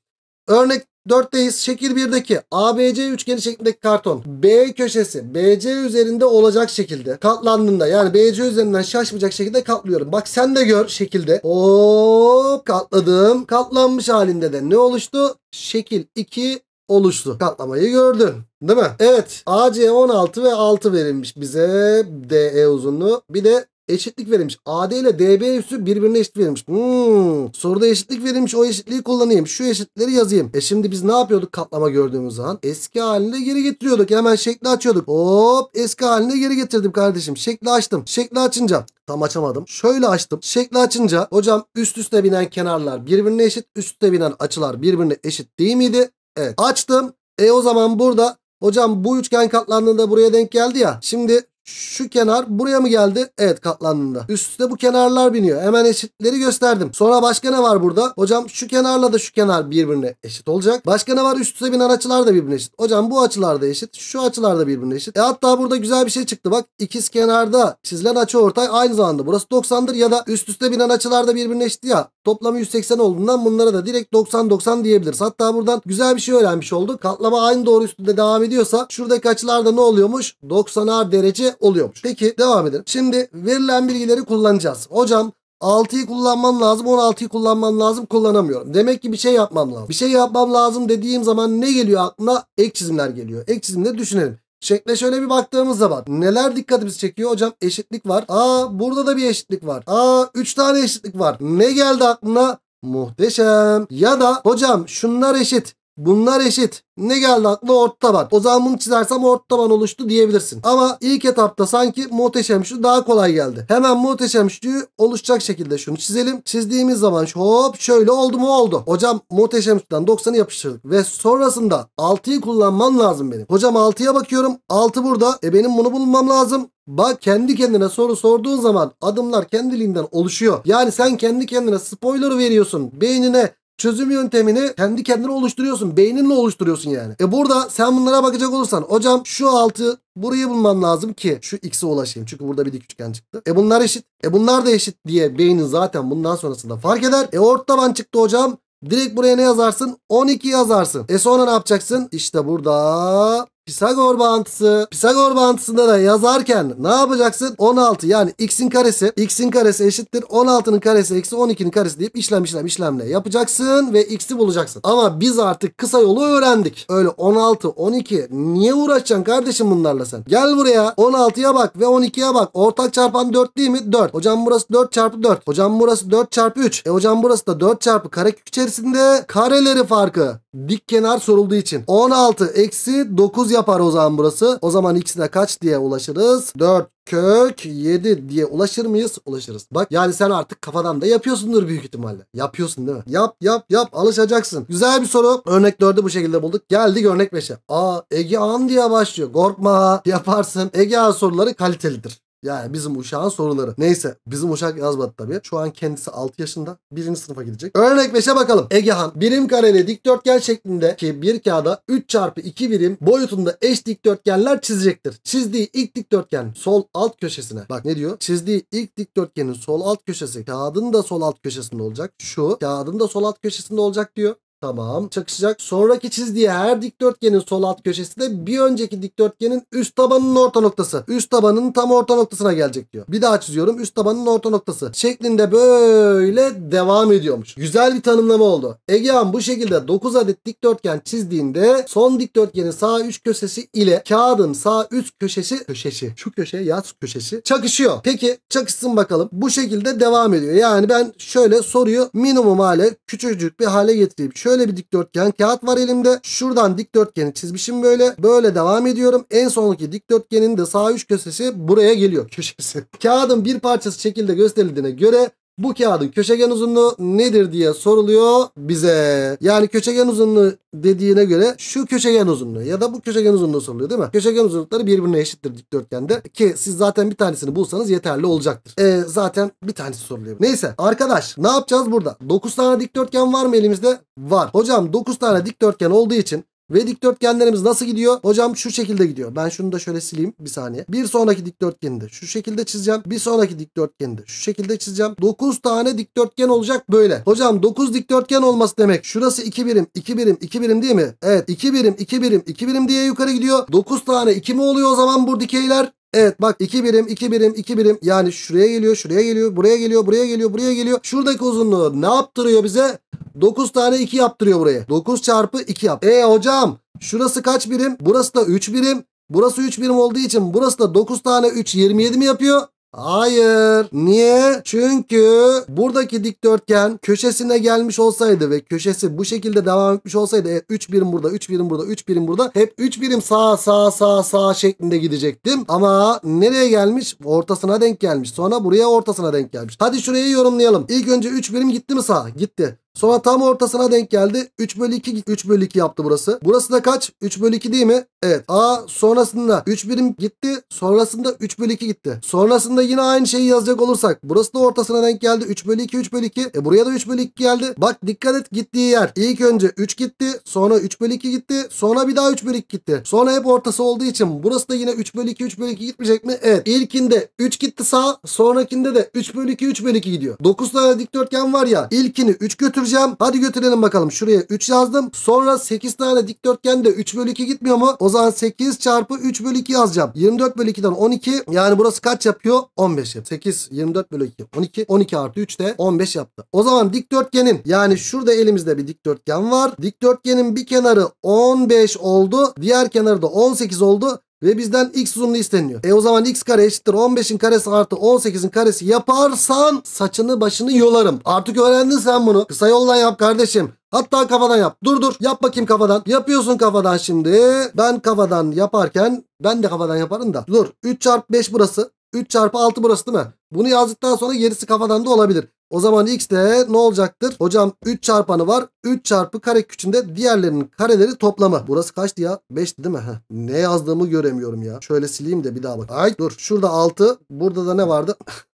Örnek 4'teyiz. Şekil 1'deki ABC üçgeni şeklindeki karton B köşesi BC üzerinde olacak şekilde katlandığında yani BC üzerinden şaşmayacak şekilde katlıyorum. Bak sen de gör şekilde. Hop katladım. Katlanmış halinde de ne oluştu? Şekil 2 oluştu. Katlamayı gördün. Değil mi? Evet. AC 16 ve 6 verilmiş bize. DE uzunluğu. Bir de eşitlik verilmiş. AD ile DB üssü birbirine eşit verilmiş. Hmm. Soruda eşitlik verilmiş. O eşitliği kullanayım. Şu eşitleri yazayım. E şimdi biz ne yapıyorduk katlama gördüğümüz zaman? Eski haline geri getiriyorduk. Hemen şekli açıyorduk. Hop eski haline geri getirdim kardeşim. Şekli açtım. Şekli açınca tam açamadım. Şöyle açtım. Şekli açınca hocam üst üste binen kenarlar birbirine eşit. üst üste binen açılar birbirine eşit değil miydi? Evet açtım. E o zaman burada hocam bu üçgen katlandığında buraya denk geldi ya. Şimdi şu kenar buraya mı geldi? Evet katlandığında. Üstte bu kenarlar biniyor. Hemen eşitleri gösterdim. Sonra başka ne var burada? Hocam şu kenarla da şu kenar birbirine eşit olacak. Başka ne var? Üstte binen açılar da birbirine eşit. Hocam bu açılar da eşit. Şu açılar da birbirine eşit. E hatta burada güzel bir şey çıktı. Bak ikiz kenarda çizilen açı ortay aynı zamanda. Burası 90'dır ya da üst üste binen açılar da birbirine eşit ya. Toplamı 180 olduğundan bunlara da direkt 90-90 diyebiliriz. Hatta buradan güzel bir şey öğrenmiş olduk. Katlama aynı doğru üstünde devam ediyorsa şuradaki açılarda ne oluyormuş? 90'ar derece oluyormuş. Peki devam edelim. Şimdi verilen bilgileri kullanacağız. Hocam 6'yı kullanmam lazım 16'yı kullanmam lazım kullanamıyorum. Demek ki bir şey yapmam lazım. Bir şey yapmam lazım dediğim zaman ne geliyor aklına? Ek çizimler geliyor. Ek çizimde düşünelim. Şekle şöyle bir baktığımız zaman neler dikkatimizi çekiyor hocam? Eşitlik var. Aa burada da bir eşitlik var. Aa 3 tane eşitlik var. Ne geldi aklına? Muhteşem. Ya da hocam şunlar eşit. Bunlar eşit. Ne geldi aklı orta taban. O zaman bunu çizersem orta taban oluştu diyebilirsin. Ama ilk etapta sanki muhteşem şu daha kolay geldi. Hemen muhteşem şuyu oluşacak şekilde şunu çizelim. Çizdiğimiz zaman şu hop şöyle oldu mu oldu. Hocam muhteşem şudan 90'ı yapıştırdık. Ve sonrasında 6'yı kullanmam lazım benim. Hocam 6'ya bakıyorum. 6 burada. E benim bunu bulmam lazım. Bak kendi kendine soru sorduğun zaman adımlar kendiliğinden oluşuyor. Yani sen kendi kendine spoiler veriyorsun. Beynine çözüm yöntemini kendi kendine oluşturuyorsun. Beyninle oluşturuyorsun yani. E burada sen bunlara bakacak olursan hocam şu altı burayı bulmam lazım ki şu x'e ulaşayım. Çünkü burada bir dik üçgen çıktı. E bunlar eşit. E bunlar da eşit diye beynin zaten bundan sonrasında fark eder. E orta çıktı hocam. Direkt buraya ne yazarsın? 12 yazarsın. E sonra ne yapacaksın? İşte burada Pisagor bağıntısı. Pisagor bağıntısında da yazarken ne yapacaksın? 16 yani x'in karesi. x'in karesi eşittir. 16'nın karesi eksi 12'nin karesi deyip işlem işlem işlemle yapacaksın ve x'i bulacaksın. Ama biz artık kısa yolu öğrendik. Öyle 16, 12 niye uğraşacaksın kardeşim bunlarla sen? Gel buraya 16'ya bak ve 12'ye bak. Ortak çarpan 4 değil mi? 4. Hocam burası 4 çarpı 4. Hocam burası 4 çarpı 3. E hocam burası da 4 çarpı karekök içerisinde kareleri farkı dik kenar sorulduğu için. 16 eksi 9 yapar o zaman burası. O zaman x'ine kaç diye ulaşırız? 4 kök 7 diye ulaşır mıyız? Ulaşırız. Bak yani sen artık kafadan da yapıyorsundur büyük ihtimalle. Yapıyorsun değil mi? Yap yap yap alışacaksın. Güzel bir soru. Örnek 4'ü bu şekilde bulduk. Geldik örnek 5'e. Aa Ege An diye başlıyor. Korkma <laughs> yaparsın. Ege An soruları kalitelidir. Yani bizim uşağın soruları. Neyse bizim uşak yazmadı tabii. Şu an kendisi 6 yaşında. birinci sınıfa gidecek. Örnek 5'e bakalım. Egehan birim kareli dikdörtgen şeklindeki bir kağıda 3 çarpı 2 birim boyutunda eş dikdörtgenler çizecektir. Çizdiği ilk dikdörtgen sol alt köşesine. Bak ne diyor? Çizdiği ilk dikdörtgenin sol alt köşesi kağıdın da sol alt köşesinde olacak. Şu kağıdın da sol alt köşesinde olacak diyor. Tamam çakışacak. Sonraki çizdiği her dikdörtgenin sol alt köşesi de bir önceki dikdörtgenin üst tabanının orta noktası. Üst tabanın tam orta noktasına gelecek diyor. Bir daha çiziyorum üst tabanın orta noktası. Şeklinde böyle devam ediyormuş. Güzel bir tanımlama oldu. Egehan bu şekilde 9 adet dikdörtgen çizdiğinde son dikdörtgenin sağ üst köşesi ile kağıdın sağ üst köşesi köşesi şu köşeye yaz köşesi çakışıyor. Peki çakışsın bakalım. Bu şekilde devam ediyor. Yani ben şöyle soruyu minimum hale küçücük bir hale getireyim. Şöyle Şöyle bir dikdörtgen kağıt var elimde. Şuradan dikdörtgeni çizmişim böyle. Böyle devam ediyorum. En sonraki dikdörtgenin de sağ üç köşesi buraya geliyor <laughs> köşesi. Kağıdın bir parçası şekilde gösterildiğine göre bu kağıdın köşegen uzunluğu nedir diye soruluyor bize. Yani köşegen uzunluğu dediğine göre şu köşegen uzunluğu ya da bu köşegen uzunluğu soruluyor değil mi? Köşegen uzunlukları birbirine eşittir dikdörtgende ki siz zaten bir tanesini bulsanız yeterli olacaktır. E, zaten bir tanesi soruluyor. Neyse arkadaş ne yapacağız burada? 9 tane dikdörtgen var mı elimizde? Var. Hocam 9 tane dikdörtgen olduğu için ve dikdörtgenlerimiz nasıl gidiyor? Hocam şu şekilde gidiyor. Ben şunu da şöyle sileyim bir saniye. Bir sonraki dikdörtgeni de şu şekilde çizeceğim. Bir sonraki dikdörtgeni de şu şekilde çizeceğim. 9 tane dikdörtgen olacak böyle. Hocam 9 dikdörtgen olması demek. Şurası 2 birim, 2 birim, 2 birim değil mi? Evet 2 birim, 2 birim, 2 birim diye yukarı gidiyor. 9 tane 2 mi oluyor o zaman bu dikeyler? Evet bak 2 birim 2 birim 2 birim yani şuraya geliyor şuraya geliyor buraya geliyor buraya geliyor buraya geliyor. Şuradaki uzunluğu ne yaptırıyor bize? 9 tane 2 yaptırıyor buraya. 9 çarpı 2 yap. E hocam şurası kaç birim? Burası da 3 birim. Burası 3 birim olduğu için burası da 9 tane 3 27 mi yapıyor? Hayır. Niye? Çünkü buradaki dikdörtgen köşesine gelmiş olsaydı ve köşesi bu şekilde devam etmiş olsaydı evet 3 birim burada, 3 birim burada, 3 birim burada hep 3 birim sağ sağ sağ sağ şeklinde gidecektim. Ama nereye gelmiş? Ortasına denk gelmiş. Sonra buraya ortasına denk gelmiş. Hadi şurayı yorumlayalım. İlk önce 3 birim gitti mi sağa? Gitti. Sonra tam ortasına denk geldi. 3 bölü 2 3 bölü 2 yaptı burası. Burası da kaç? 3 bölü 2 değil mi? Evet. A sonrasında 3 birim gitti. Sonrasında 3 bölü 2 gitti. Sonrasında yine aynı şeyi yazacak olursak. Burası da ortasına denk geldi. 3 bölü 2 3 bölü 2. E buraya da 3 bölü 2 geldi. Bak dikkat et gittiği yer. İlk önce 3 gitti. Sonra 3 bölü 2 gitti. Sonra bir daha 3 bölü 2 gitti. Sonra hep ortası olduğu için burası da yine 3 bölü 2 3 bölü 2 gitmeyecek mi? Evet. İlkinde 3 gitti sağ. Sonrakinde de 3 bölü 2 3 bölü 2 gidiyor. 9 tane dikdörtgen var ya. İlkini 3 götürecek götüreceğim. Hadi götürelim bakalım. Şuraya 3 yazdım. Sonra 8 tane dikdörtgende 3 bölü 2 gitmiyor mu? O zaman 8 çarpı 3 bölü 2 yazacağım. 24 bölü 2'den 12. Yani burası kaç yapıyor? 15 yapıyor. 8, 24 bölü 2, 12. 12 artı 3 de 15 yaptı. O zaman dikdörtgenin yani şurada elimizde bir dikdörtgen var. Dikdörtgenin bir kenarı 15 oldu. Diğer kenarı da 18 oldu. Ve bizden x uzunluğu isteniyor. E o zaman x kare eşittir 15'in karesi artı 18'in karesi yaparsan saçını başını yolarım. Artık öğrendin sen bunu. Kısa yoldan yap kardeşim. Hatta kafadan yap. Dur dur yap bakayım kafadan. Yapıyorsun kafadan şimdi. Ben kafadan yaparken ben de kafadan yaparım da. Dur 3 çarpı 5 burası. 3 çarpı 6 burası değil mi? Bunu yazdıktan sonra gerisi kafadan da olabilir. O zaman x de ne olacaktır? Hocam 3 çarpanı var. 3 çarpı kare küçüğünde diğerlerinin kareleri toplamı. Burası kaçtı ya? 5'ti değil mi? Heh. Ne yazdığımı göremiyorum ya. Şöyle sileyim de bir daha bak. Ay dur. Şurada 6. Burada da ne vardı? <laughs>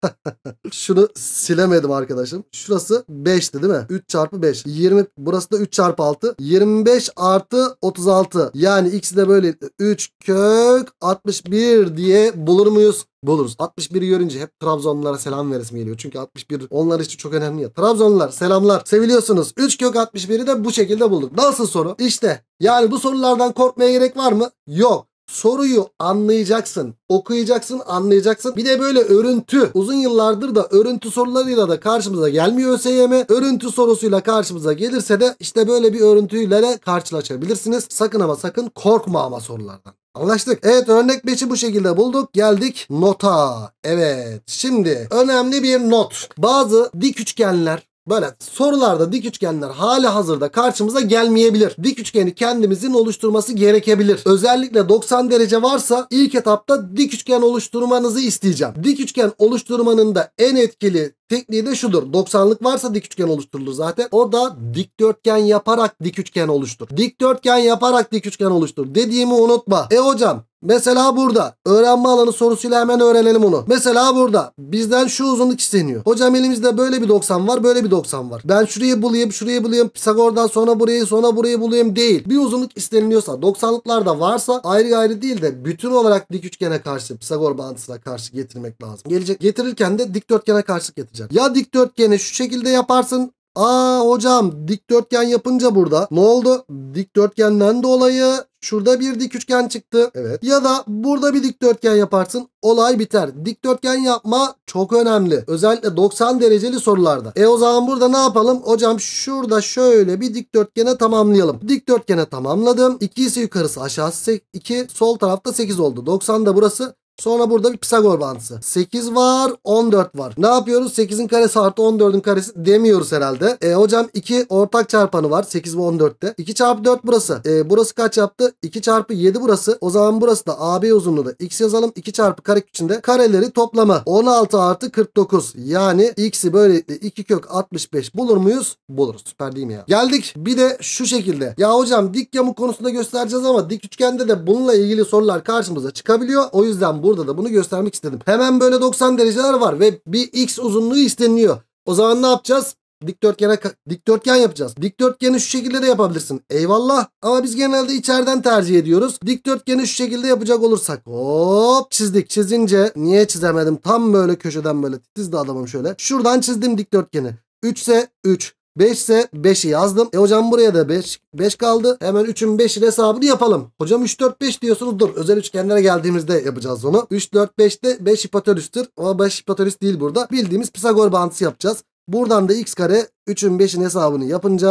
Şunu silemedim arkadaşım. Şurası 5'ti değil mi? 3 çarpı 5. 20. Burası da 3 çarpı 6. 25 artı 36. Yani ikisi de böyle 3 kök 61 diye bulur muyuz? buluruz. 61'i görünce hep Trabzonlulara selam veresim geliyor. Çünkü 61 onlar için çok önemli ya. Trabzonlular selamlar. Seviliyorsunuz. 3 kök 61'i de bu şekilde bulduk. Nasıl soru? İşte. Yani bu sorulardan korkmaya gerek var mı? Yok. Soruyu anlayacaksın, okuyacaksın, anlayacaksın. Bir de böyle örüntü. Uzun yıllardır da örüntü sorularıyla da karşımıza gelmiyor ÖSYM. Örüntü sorusuyla karşımıza gelirse de işte böyle bir örüntüyle de karşılaşabilirsiniz. Sakın ama sakın korkma ama sorulardan. Anlaştık. Evet örnek 5'i bu şekilde bulduk. Geldik nota. Evet şimdi önemli bir not. Bazı dik üçgenler Böyle sorularda dik üçgenler hali hazırda karşımıza gelmeyebilir. Dik üçgeni kendimizin oluşturması gerekebilir. Özellikle 90 derece varsa ilk etapta dik üçgen oluşturmanızı isteyeceğim. Dik üçgen oluşturmanın da en etkili tekniği de şudur. 90'lık varsa dik üçgen oluşturulur zaten. O da dikdörtgen yaparak dik üçgen oluştur. Dikdörtgen yaparak dik üçgen oluştur. Dediğimi unutma. E hocam Mesela burada öğrenme alanı sorusuyla hemen öğrenelim onu. Mesela burada bizden şu uzunluk isteniyor. Hocam elimizde böyle bir 90 var böyle bir 90 var. Ben şurayı bulayım şurayı bulayım Pisagor'dan sonra burayı sonra burayı bulayım değil. Bir uzunluk isteniliyorsa 90'lıklar da varsa ayrı ayrı değil de bütün olarak dik üçgene karşı Pisagor bağıntısına karşı getirmek lazım. Gelecek getirirken de dikdörtgene karşı getireceğim. Ya dikdörtgeni şu şekilde yaparsın Aa hocam dikdörtgen yapınca burada ne oldu? Dikdörtgenden dolayı Şurada bir dik üçgen çıktı. Evet. Ya da burada bir dikdörtgen yaparsın. Olay biter. Dikdörtgen yapma çok önemli. Özellikle 90 dereceli sorularda. E o zaman burada ne yapalım? Hocam şurada şöyle bir dikdörtgene tamamlayalım. Dikdörtgene tamamladım. 2 yukarısı aşağısı 2. Sol tarafta 8 oldu. 90 da burası Sonra burada bir Pisagor bağıntısı. 8 var 14 var. Ne yapıyoruz? 8'in karesi artı 14'ün karesi demiyoruz herhalde. E, hocam 2 ortak çarpanı var 8 ve 14'te. 2 çarpı 4 burası. E, burası kaç yaptı? 2 çarpı 7 burası. O zaman burası da AB uzunluğu da x yazalım. 2 çarpı kare içinde kareleri toplama. 16 artı 49. Yani x'i böylelikle 2 kök 65 bulur muyuz? Buluruz. Süper değil mi ya? Geldik bir de şu şekilde. Ya hocam dik yamuk konusunda göstereceğiz ama dik üçgende de bununla ilgili sorular karşımıza çıkabiliyor. O yüzden bu Burada da bunu göstermek istedim. Hemen böyle 90 dereceler var ve bir x uzunluğu isteniliyor. O zaman ne yapacağız? Dikdörtgene dikdörtgen yapacağız. Dikdörtgeni şu şekilde de yapabilirsin. Eyvallah ama biz genelde içeriden tercih ediyoruz. Dikdörtgeni şu şekilde yapacak olursak hop çizdik. Çizince niye çizemedim? Tam böyle köşeden böyle titiz de adamım şöyle. Şuradan çizdim dikdörtgeni. 3 ise 3. 5 ise 5'i yazdım. E hocam buraya da 5. 5 kaldı. Hemen 3'ün 5'in hesabını yapalım. Hocam 3, 4, 5 diyorsunuz. Dur özel üçgenlere geldiğimizde yapacağız onu. 3, 4, 5'te 5 hipotenüstür. Ama 5 hipotenüs değil burada. Bildiğimiz Pisagor bağıntısı yapacağız. Buradan da x kare 3'ün 5'in hesabını yapınca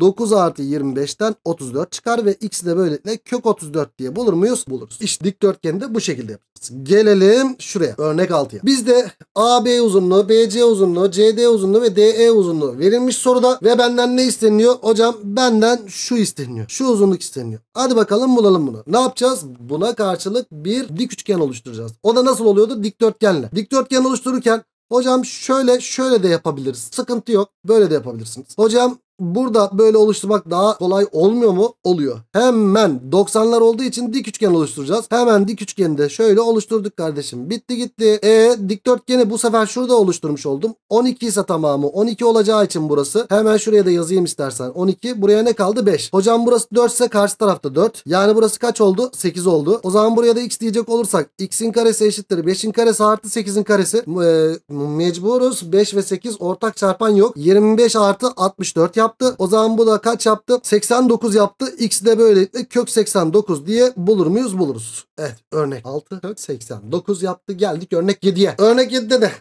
9 artı 25'ten 34 çıkar ve x'i de böylelikle kök 34 diye bulur muyuz? Buluruz. İşte dikdörtgeni de bu şekilde yapacağız. Gelelim şuraya. Örnek 6'ya. Bizde AB uzunluğu, BC uzunluğu, CD uzunluğu ve DE uzunluğu verilmiş soruda ve benden ne isteniyor? Hocam benden şu isteniyor. Şu uzunluk isteniyor. Hadi bakalım bulalım bunu. Ne yapacağız? Buna karşılık bir dik üçgen oluşturacağız. O da nasıl oluyordu? Dikdörtgenle. Dikdörtgen oluştururken Hocam şöyle şöyle de yapabiliriz. Sıkıntı yok. Böyle de yapabilirsiniz. Hocam Burada böyle oluşturmak daha kolay olmuyor mu? Oluyor. Hemen 90'lar olduğu için dik üçgen oluşturacağız. Hemen dik üçgeni de şöyle oluşturduk kardeşim. Bitti gitti. E dikdörtgeni bu sefer şurada oluşturmuş oldum. 12 ise tamamı. 12 olacağı için burası. Hemen şuraya da yazayım istersen. 12. Buraya ne kaldı? 5. Hocam burası 4 ise karşı tarafta 4. Yani burası kaç oldu? 8 oldu. O zaman buraya da x diyecek olursak x'in karesi eşittir. 5'in karesi artı 8'in karesi. E, mecburuz. 5 ve 8 ortak çarpan yok. 25 artı 64 yani yaptı. O zaman bu da kaç yaptı? 89 yaptı. X de böylelikle kök 89 diye bulur muyuz? Buluruz. Evet örnek 6 kök 89 yaptı. Geldik örnek 7'ye. Örnek 7'de de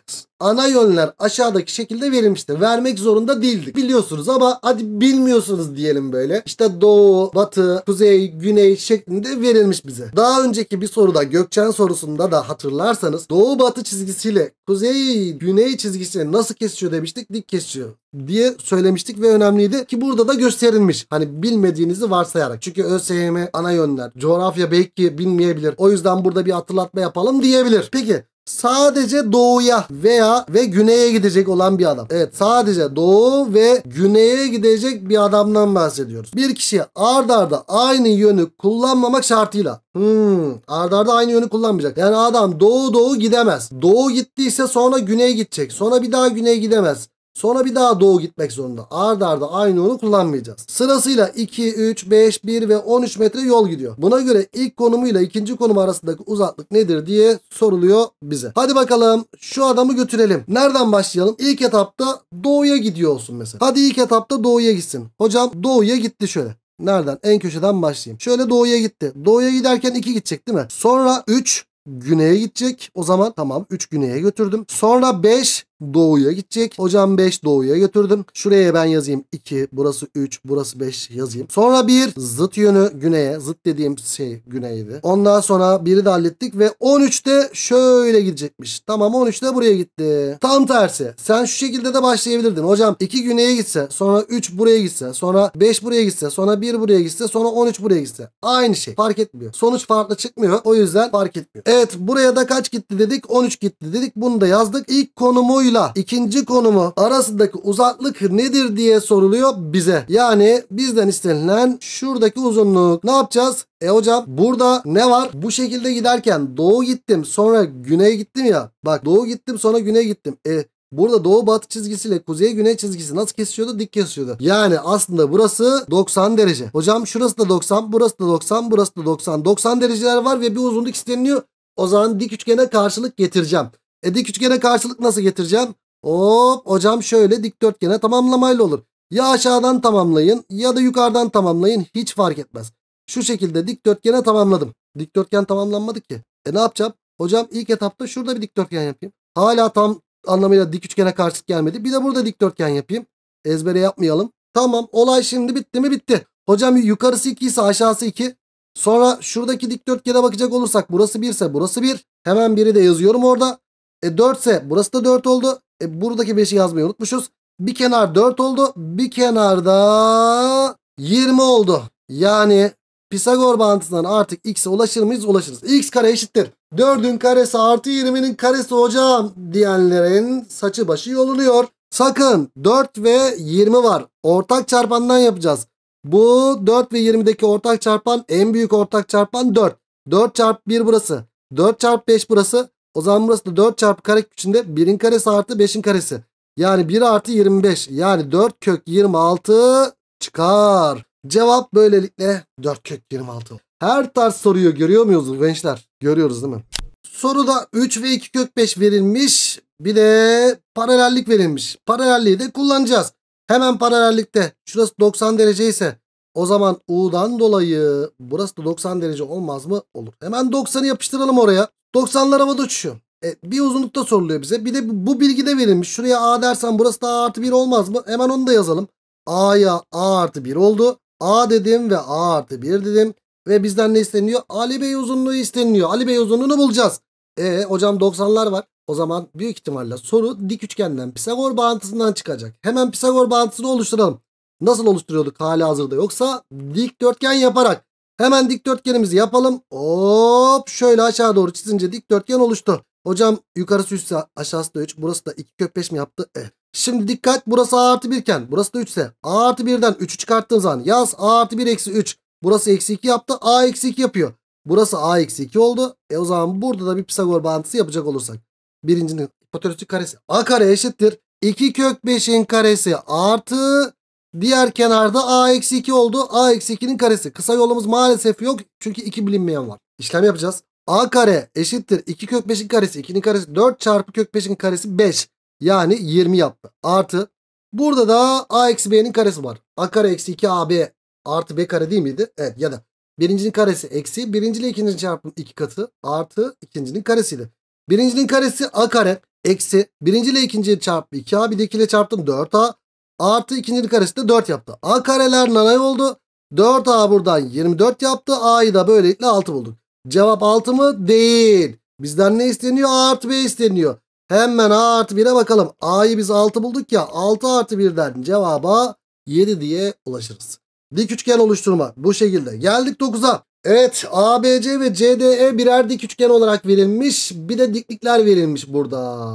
ana yönler aşağıdaki şekilde verilmiştir. Vermek zorunda değildik. Biliyorsunuz ama hadi bilmiyorsunuz diyelim böyle. İşte doğu, batı, kuzey, güney şeklinde verilmiş bize. Daha önceki bir soruda Gökçen sorusunda da hatırlarsanız doğu batı çizgisiyle kuzey güney çizgisini nasıl kesişiyor demiştik. Dik kesişiyor diye söylemiştik ve önemliydi ki burada da gösterilmiş. Hani bilmediğinizi varsayarak. Çünkü ÖSYM ana yönler. Coğrafya belki bilmeyebilir. O yüzden burada bir hatırlatma yapalım diyebilir. Peki sadece doğuya veya ve güneye gidecek olan bir adam. Evet sadece doğu ve güneye gidecek bir adamdan bahsediyoruz. Bir kişi ardarda arda aynı yönü kullanmamak şartıyla. Hmm, ardarda arda aynı yönü kullanmayacak. Yani adam doğu doğu gidemez. Doğu gittiyse sonra güneye gidecek. Sonra bir daha güneye gidemez. Sonra bir daha doğu gitmek zorunda. Arda arda aynı yolu kullanmayacağız. Sırasıyla 2, 3, 5, 1 ve 13 metre yol gidiyor. Buna göre ilk konumuyla ikinci konum arasındaki uzaklık nedir diye soruluyor bize. Hadi bakalım şu adamı götürelim. Nereden başlayalım? İlk etapta doğuya gidiyor olsun mesela. Hadi ilk etapta doğuya gitsin. Hocam doğuya gitti şöyle. Nereden? En köşeden başlayayım. Şöyle doğuya gitti. Doğuya giderken 2 gidecek değil mi? Sonra 3 güneye gidecek. O zaman tamam 3 güneye götürdüm. Sonra 5 doğuya gidecek. Hocam 5 doğuya götürdüm. Şuraya ben yazayım 2, burası 3, burası 5 yazayım. Sonra bir zıt yönü güneye. Zıt dediğim şey güneydi. Ondan sonra biri de hallettik ve 13'te şöyle gidecekmiş. Tamam 13'te buraya gitti. Tam tersi. Sen şu şekilde de başlayabilirdin. Hocam 2 güneye gitse, sonra 3 buraya gitse, sonra 5 buraya gitse, sonra 1 buraya gitse, sonra 13 buraya gitse. Aynı şey. Fark etmiyor. Sonuç farklı çıkmıyor. O yüzden fark etmiyor. Evet buraya da kaç gitti dedik? 13 gitti dedik. Bunu da yazdık. İlk konumuyla konumuyla ikinci konumu arasındaki uzaklık nedir diye soruluyor bize. Yani bizden istenilen şuradaki uzunluk ne yapacağız? E hocam burada ne var? Bu şekilde giderken doğu gittim sonra güney gittim ya. Bak doğu gittim sonra güney gittim. E Burada doğu batı çizgisiyle kuzey güney çizgisi nasıl kesişiyordu? Dik kesişiyordu. Yani aslında burası 90 derece. Hocam şurası da 90, burası da 90, burası da 90. 90 dereceler var ve bir uzunluk isteniliyor. O zaman dik üçgene karşılık getireceğim. E dik üçgene karşılık nasıl getireceğim? Hop hocam şöyle dikdörtgene tamamlamayla olur. Ya aşağıdan tamamlayın ya da yukarıdan tamamlayın hiç fark etmez. Şu şekilde dikdörtgene tamamladım. Dikdörtgen tamamlanmadı ki. E ne yapacağım? Hocam ilk etapta şurada bir dikdörtgen yapayım. Hala tam anlamıyla dik üçgene karşılık gelmedi. Bir de burada dikdörtgen yapayım. Ezbere yapmayalım. Tamam olay şimdi bitti mi bitti. Hocam yukarısı 2 ise aşağısı 2. Sonra şuradaki dikdörtgene bakacak olursak burası 1 ise burası 1. Hemen biri de yazıyorum orada. E 4 ise burası da 4 oldu. E buradaki 5'i yazmayı unutmuşuz. Bir kenar 4 oldu. Bir kenarda 20 oldu. Yani Pisagor bağıntısından artık x'e ulaşır mıyız? Ulaşırız. x kare eşittir. 4'ün karesi artı 20'nin karesi hocam diyenlerin saçı başı yoluluyor. Sakın 4 ve 20 var. Ortak çarpandan yapacağız. Bu 4 ve 20'deki ortak çarpan en büyük ortak çarpan 4. 4 çarp 1 burası. 4 çarp 5 burası. O zaman burası da 4 çarpı kare içinde 1'in karesi artı 5'in karesi. Yani 1 artı 25 yani 4 kök 26 çıkar. Cevap böylelikle 4 kök 26. Her tarz soruyu görüyor muyuz gençler? Görüyoruz değil mi? Soruda 3 ve 2 kök 5 verilmiş. Bir de paralellik verilmiş. Paralelliği de kullanacağız. Hemen paralellikte şurası 90 derece ise o zaman U'dan dolayı burası da 90 derece olmaz mı? Olur. Hemen 90'ı yapıştıralım oraya. 90'lar havada uçuşuyor. E, bir uzunlukta soruluyor bize. Bir de bu bilgi de verilmiş. Şuraya A dersen burası da A artı 1 olmaz mı? Hemen onu da yazalım. A'ya A artı 1 oldu. A dedim ve A artı 1 dedim. Ve bizden ne isteniyor? Ali Bey uzunluğu isteniyor. Ali Bey uzunluğunu bulacağız. E hocam 90'lar var. O zaman büyük ihtimalle soru dik üçgenden Pisagor bağıntısından çıkacak. Hemen Pisagor bağıntısını oluşturalım nasıl oluşturuyorduk hali hazırda yoksa dikdörtgen yaparak. Hemen dikdörtgenimizi yapalım. Hop şöyle aşağı doğru çizince dikdörtgen oluştu. Hocam yukarısı 3 aşağısı da 3. Burası da 2 kök 5 mi yaptı? E. Şimdi dikkat burası a artı 1 iken burası da 3 ise a artı 1'den 3'ü çıkarttığın zaman yaz a artı 1 eksi 3. Burası eksi 2 yaptı a eksi 2 yapıyor. Burası a eksi 2 oldu. E o zaman burada da bir Pisagor bağıntısı yapacak olursak. Birincinin hipotenüsü karesi a kare eşittir. 2 kök 5'in karesi artı Diğer kenarda a-2 eksi oldu. a-2'nin eksi karesi. Kısa yolumuz maalesef yok. Çünkü 2 bilinmeyen var. İşlem yapacağız. a kare eşittir. 2 kök 5'in karesi. 2'nin karesi 4 çarpı kök 5'in karesi 5. Yani 20 yaptı. Artı. Burada da a eksi b'nin karesi var. a kare eksi 2 ab artı b kare değil miydi? Evet ya da birincinin karesi eksi. Birinci ile ikincinin çarpımı 2 iki katı artı ikincinin karesiydi. Birincinin karesi a kare eksi. Birinci ile ikinciye çarptım 2a bir de 2 ile çarptım 4a artı ikincilik karesi de 4 yaptı. A kareler nanay oldu. 4A buradan 24 yaptı. A'yı da böylelikle 6 bulduk. Cevap 6 mı? Değil. Bizden ne isteniyor? A artı B isteniyor. Hemen A artı 1'e bakalım. A'yı biz 6 bulduk ya. 6 artı 1'den cevaba 7 diye ulaşırız. Dik üçgen oluşturma bu şekilde. Geldik 9'a. Evet ABC ve CDE birer dik üçgen olarak verilmiş. Bir de diklikler verilmiş burada.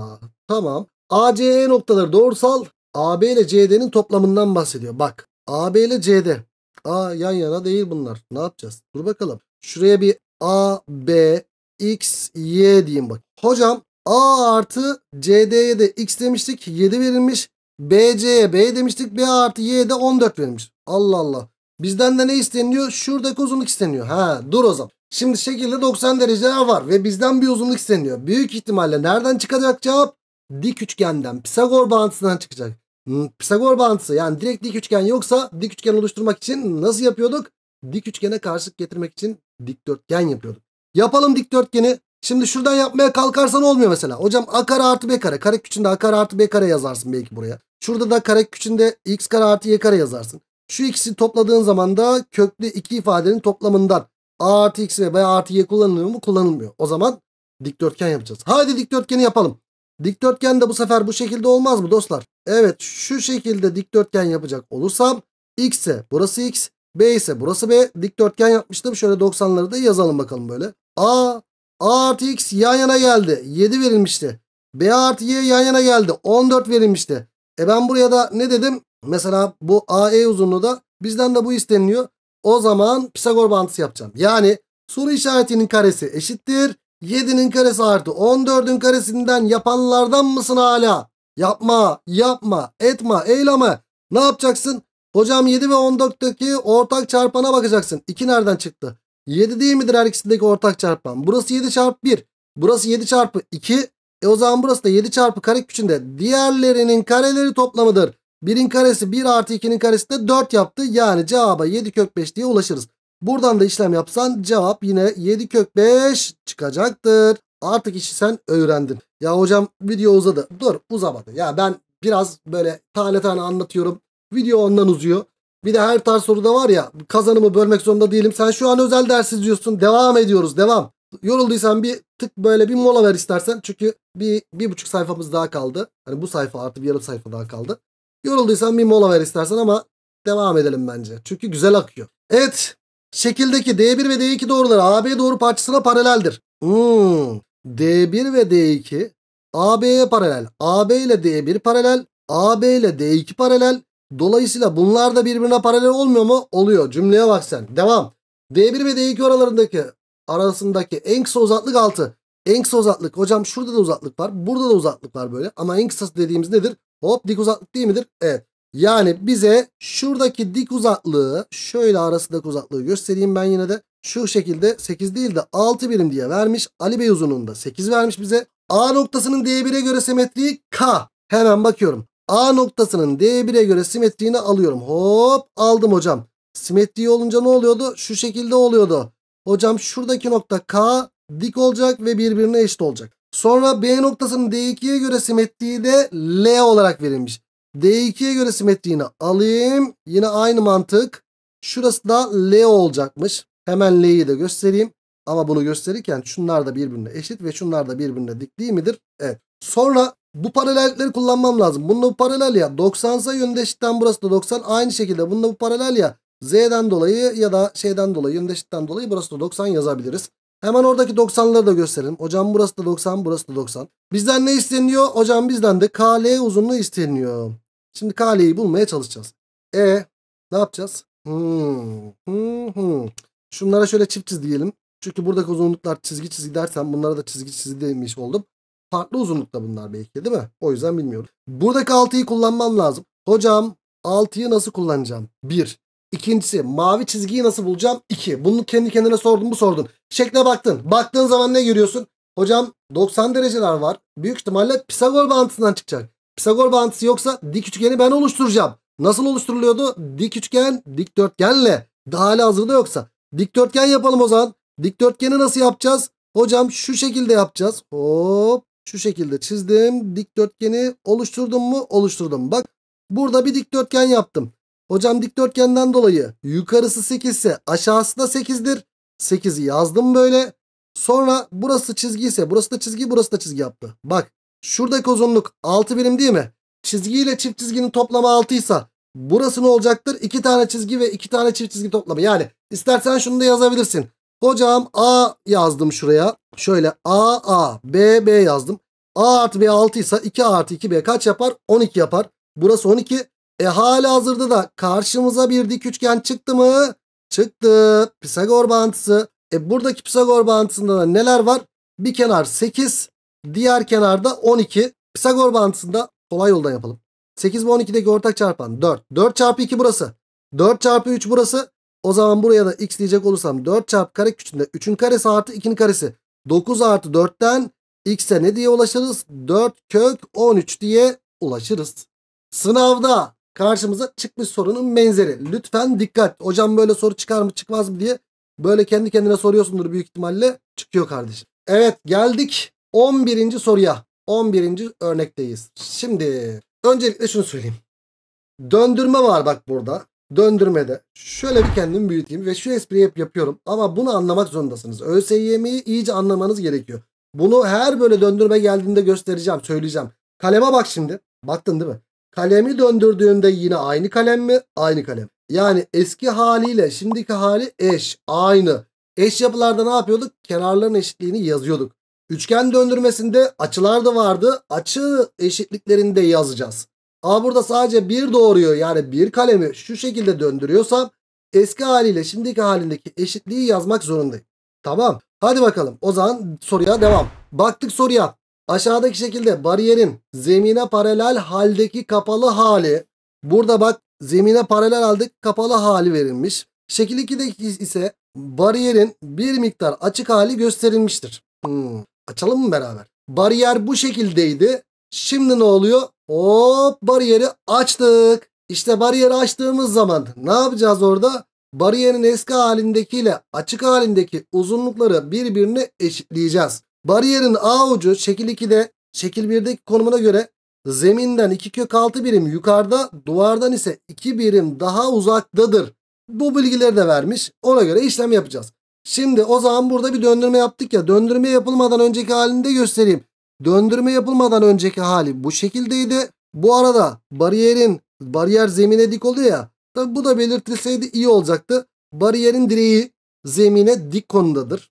Tamam. ACE noktaları doğrusal AB ile CD'nin toplamından bahsediyor. Bak AB ile CD. A yan yana değil bunlar. Ne yapacağız? Dur bakalım. Şuraya bir A, B, X, Y diyeyim bak. Hocam A artı CD'ye de X demiştik. 7 verilmiş. BC'ye B demiştik. B artı Y'de 14 verilmiş. Allah Allah. Bizden de ne isteniyor? Şuradaki uzunluk isteniyor. Ha dur o zaman. Şimdi şekilde 90 derece var ve bizden bir uzunluk isteniyor. Büyük ihtimalle nereden çıkacak cevap? Dik üçgenden, Pisagor bağıntısından çıkacak. Hmm, Pisagor bağıntısı yani direkt dik üçgen yoksa dik üçgen oluşturmak için nasıl yapıyorduk? Dik üçgene karşılık getirmek için dikdörtgen yapıyorduk. Yapalım dikdörtgeni. Şimdi şuradan yapmaya kalkarsan olmuyor mesela. Hocam a kare artı b kare. Kare küçüğünde a kare artı b kare yazarsın belki buraya. Şurada da kare küçüğünde x kare artı y kare yazarsın. Şu ikisi topladığın zaman da köklü iki ifadenin toplamından a artı x ve b artı y kullanılıyor mu? Kullanılmıyor. O zaman dikdörtgen yapacağız. Haydi dikdörtgeni yapalım. Dikdörtgen de bu sefer bu şekilde olmaz mı dostlar? Evet şu şekilde dikdörtgen yapacak olursam x ise burası x, b ise burası b. Dikdörtgen yapmıştım. Şöyle 90'ları da yazalım bakalım böyle. A, a artı x yan yana geldi. 7 verilmişti. B artı y yan yana geldi. 14 verilmişti. E ben buraya da ne dedim? Mesela bu AE uzunluğu da bizden de bu isteniliyor. O zaman Pisagor bantısı yapacağım. Yani soru işaretinin karesi eşittir. 7'nin karesi artı 14'ün karesinden yapanlardan mısın hala? Yapma, yapma, etme, eyleme. Ne yapacaksın? Hocam 7 ve 14'teki ortak çarpana bakacaksın. 2 nereden çıktı? 7 değil midir her ikisindeki ortak çarpan? Burası 7 çarpı 1. Burası 7 çarpı 2. E o zaman burası da 7 çarpı kare küçüğünde. Diğerlerinin kareleri toplamıdır. 1'in karesi 1 artı 2'nin karesi de 4 yaptı. Yani cevaba 7 kök 5 diye ulaşırız. Buradan da işlem yapsan cevap yine 7 kök 5 çıkacaktır. Artık işi sen öğrendin. Ya hocam video uzadı. Dur uzamadı. Ya ben biraz böyle tane tane anlatıyorum. Video ondan uzuyor. Bir de her tarz soruda var ya kazanımı bölmek zorunda değilim. Sen şu an özel ders izliyorsun. Devam ediyoruz devam. Yorulduysan bir tık böyle bir mola ver istersen. Çünkü bir, bir buçuk sayfamız daha kaldı. Hani bu sayfa artı bir yarım sayfa daha kaldı. Yorulduysan bir mola ver istersen ama devam edelim bence. Çünkü güzel akıyor. Evet. Şekildeki D1 ve D2 doğruları AB doğru parçasına paraleldir. Hmm. D1 ve D2 AB'ye paralel. AB ile D1 paralel. AB ile D2 paralel. Dolayısıyla bunlar da birbirine paralel olmuyor mu? Oluyor. Cümleye bak sen. Devam. D1 ve D2 aralarındaki arasındaki en kısa uzaklık 6. En kısa uzaklık. Hocam şurada da uzaklık var. Burada da uzaklık var böyle. Ama en kısası dediğimiz nedir? Hop dik uzaklık değil midir? Evet. Yani bize şuradaki dik uzaklığı şöyle arasındaki uzaklığı göstereyim ben yine de şu şekilde 8 değil de 6 birim diye vermiş. Ali Bey uzunluğunda 8 vermiş bize. A noktasının D1'e göre simetriği K. Hemen bakıyorum. A noktasının D1'e göre simetriğini alıyorum. Hop aldım hocam. Simetriği olunca ne oluyordu? Şu şekilde oluyordu. Hocam şuradaki nokta K dik olacak ve birbirine eşit olacak. Sonra B noktasının D2'ye göre simetriği de L olarak verilmiş. D2'ye göre simetriğini alayım. Yine aynı mantık. Şurası da L olacakmış. Hemen L'yi de göstereyim. Ama bunu gösterirken şunlar da birbirine eşit ve şunlar da birbirine dik değil midir? Evet. Sonra bu paralellikleri kullanmam lazım. Bununla bu paralel ya. 90 ise yöndeşitten burası da 90. Aynı şekilde bununla bu paralel ya. Z'den dolayı ya da şeyden dolayı yöndeşitten dolayı burası da 90 yazabiliriz. Hemen oradaki 90'ları da gösterelim. Hocam burası da 90 burası da 90. Bizden ne isteniyor? Hocam bizden de KL uzunluğu isteniyor. Şimdi KL'yi bulmaya çalışacağız. E ne yapacağız? Hmm, hmm, hmm. Şunlara şöyle çift çizgi diyelim. Çünkü buradaki uzunluklar çizgi çizgi dersem bunlara da çizgi çizgi demiş oldum. Farklı uzunlukta bunlar belki değil mi? O yüzden bilmiyorum. Buradaki 6'yı kullanmam lazım. Hocam 6'yı nasıl kullanacağım? 1. İkincisi mavi çizgiyi nasıl bulacağım? 2. Bunu kendi kendine sordun mu sordun. Şekle baktın. Baktığın zaman ne görüyorsun? Hocam 90 dereceler var. Büyük ihtimalle Pisagor bağıntısından çıkacak. Pisagor bağıntısı yoksa dik üçgeni ben oluşturacağım. Nasıl oluşturuluyordu? Dik üçgen, dik dörtgenle. Daha hali hazırda yoksa. Dikdörtgen yapalım o zaman. Dikdörtgeni nasıl yapacağız? Hocam şu şekilde yapacağız. Hop şu şekilde çizdim. Dikdörtgeni oluşturdum mu? Oluşturdum. Bak burada bir dikdörtgen yaptım. Hocam dikdörtgenden dolayı yukarısı 8 ise aşağısı da 8'dir. 8'i yazdım böyle. Sonra burası çizgi ise burası da çizgi burası da çizgi yaptı. Bak şuradaki uzunluk 6 birim değil mi? Çizgi ile çift çizginin toplamı 6 ise Burası ne olacaktır? 2 tane çizgi ve 2 tane çift çizgi toplamı. Yani istersen şunu da yazabilirsin. Hocam A yazdım şuraya. Şöyle A A B B yazdım. A artı B 6 ise 2 A artı 2 B kaç yapar? 12 yapar. Burası 12. E hala hazırda da karşımıza bir dik üçgen çıktı mı? Çıktı. Pisagor bağıntısı. E buradaki Pisagor bağıntısında da neler var? Bir kenar 8. Diğer kenarda 12. Pisagor bağıntısında kolay yoldan yapalım. 8 ve 12'deki ortak çarpan 4. 4 çarpı 2 burası. 4 çarpı 3 burası. O zaman buraya da x diyecek olursam 4 çarpı kare küçüğünde 3'ün karesi artı 2'nin karesi. 9 artı 4'ten x'e ne diye ulaşırız? 4 kök 13 diye ulaşırız. Sınavda karşımıza çıkmış sorunun benzeri. Lütfen dikkat. Hocam böyle soru çıkar mı çıkmaz mı diye böyle kendi kendine soruyorsundur büyük ihtimalle. Çıkıyor kardeşim. Evet geldik 11. soruya. 11. örnekteyiz. Şimdi Öncelikle şunu söyleyeyim. Döndürme var bak burada. Döndürmede. Şöyle bir kendimi büyüteyim ve şu espriyi hep yapıyorum. Ama bunu anlamak zorundasınız. ÖSYM'yi iyice anlamanız gerekiyor. Bunu her böyle döndürme geldiğinde göstereceğim, söyleyeceğim. Kaleme bak şimdi. Baktın değil mi? Kalemi döndürdüğümde yine aynı kalem mi? Aynı kalem. Yani eski haliyle şimdiki hali eş, aynı. Eş yapılarda ne yapıyorduk? Kenarların eşitliğini yazıyorduk. Üçgen döndürmesinde açılar da vardı. Açı eşitliklerini de yazacağız. Ama burada sadece bir doğruyu yani bir kalemi şu şekilde döndürüyorsam eski haliyle şimdiki halindeki eşitliği yazmak zorundayım. Tamam. Hadi bakalım. O zaman soruya devam. Baktık soruya. Aşağıdaki şekilde bariyerin zemine paralel haldeki kapalı hali. Burada bak zemine paralel aldık kapalı hali verilmiş. Şekil 2'deki ise bariyerin bir miktar açık hali gösterilmiştir. Hmm. Açalım mı beraber? Bariyer bu şekildeydi. Şimdi ne oluyor? Hop bariyeri açtık. İşte bariyeri açtığımız zaman ne yapacağız orada? Bariyerin eski halindekiyle açık halindeki uzunlukları birbirine eşitleyeceğiz. Bariyerin A ucu şekil 2'de şekil 1'deki konumuna göre zeminden 2 kök 6 birim yukarıda duvardan ise 2 birim daha uzaktadır. Bu bilgileri de vermiş ona göre işlem yapacağız. Şimdi o zaman burada bir döndürme yaptık ya. Döndürme yapılmadan önceki halini de göstereyim. Döndürme yapılmadan önceki hali bu şekildeydi. Bu arada bariyerin bariyer zemine dik oluyor ya. Tabi bu da belirtilseydi iyi olacaktı. Bariyerin direği zemine dik konudadır.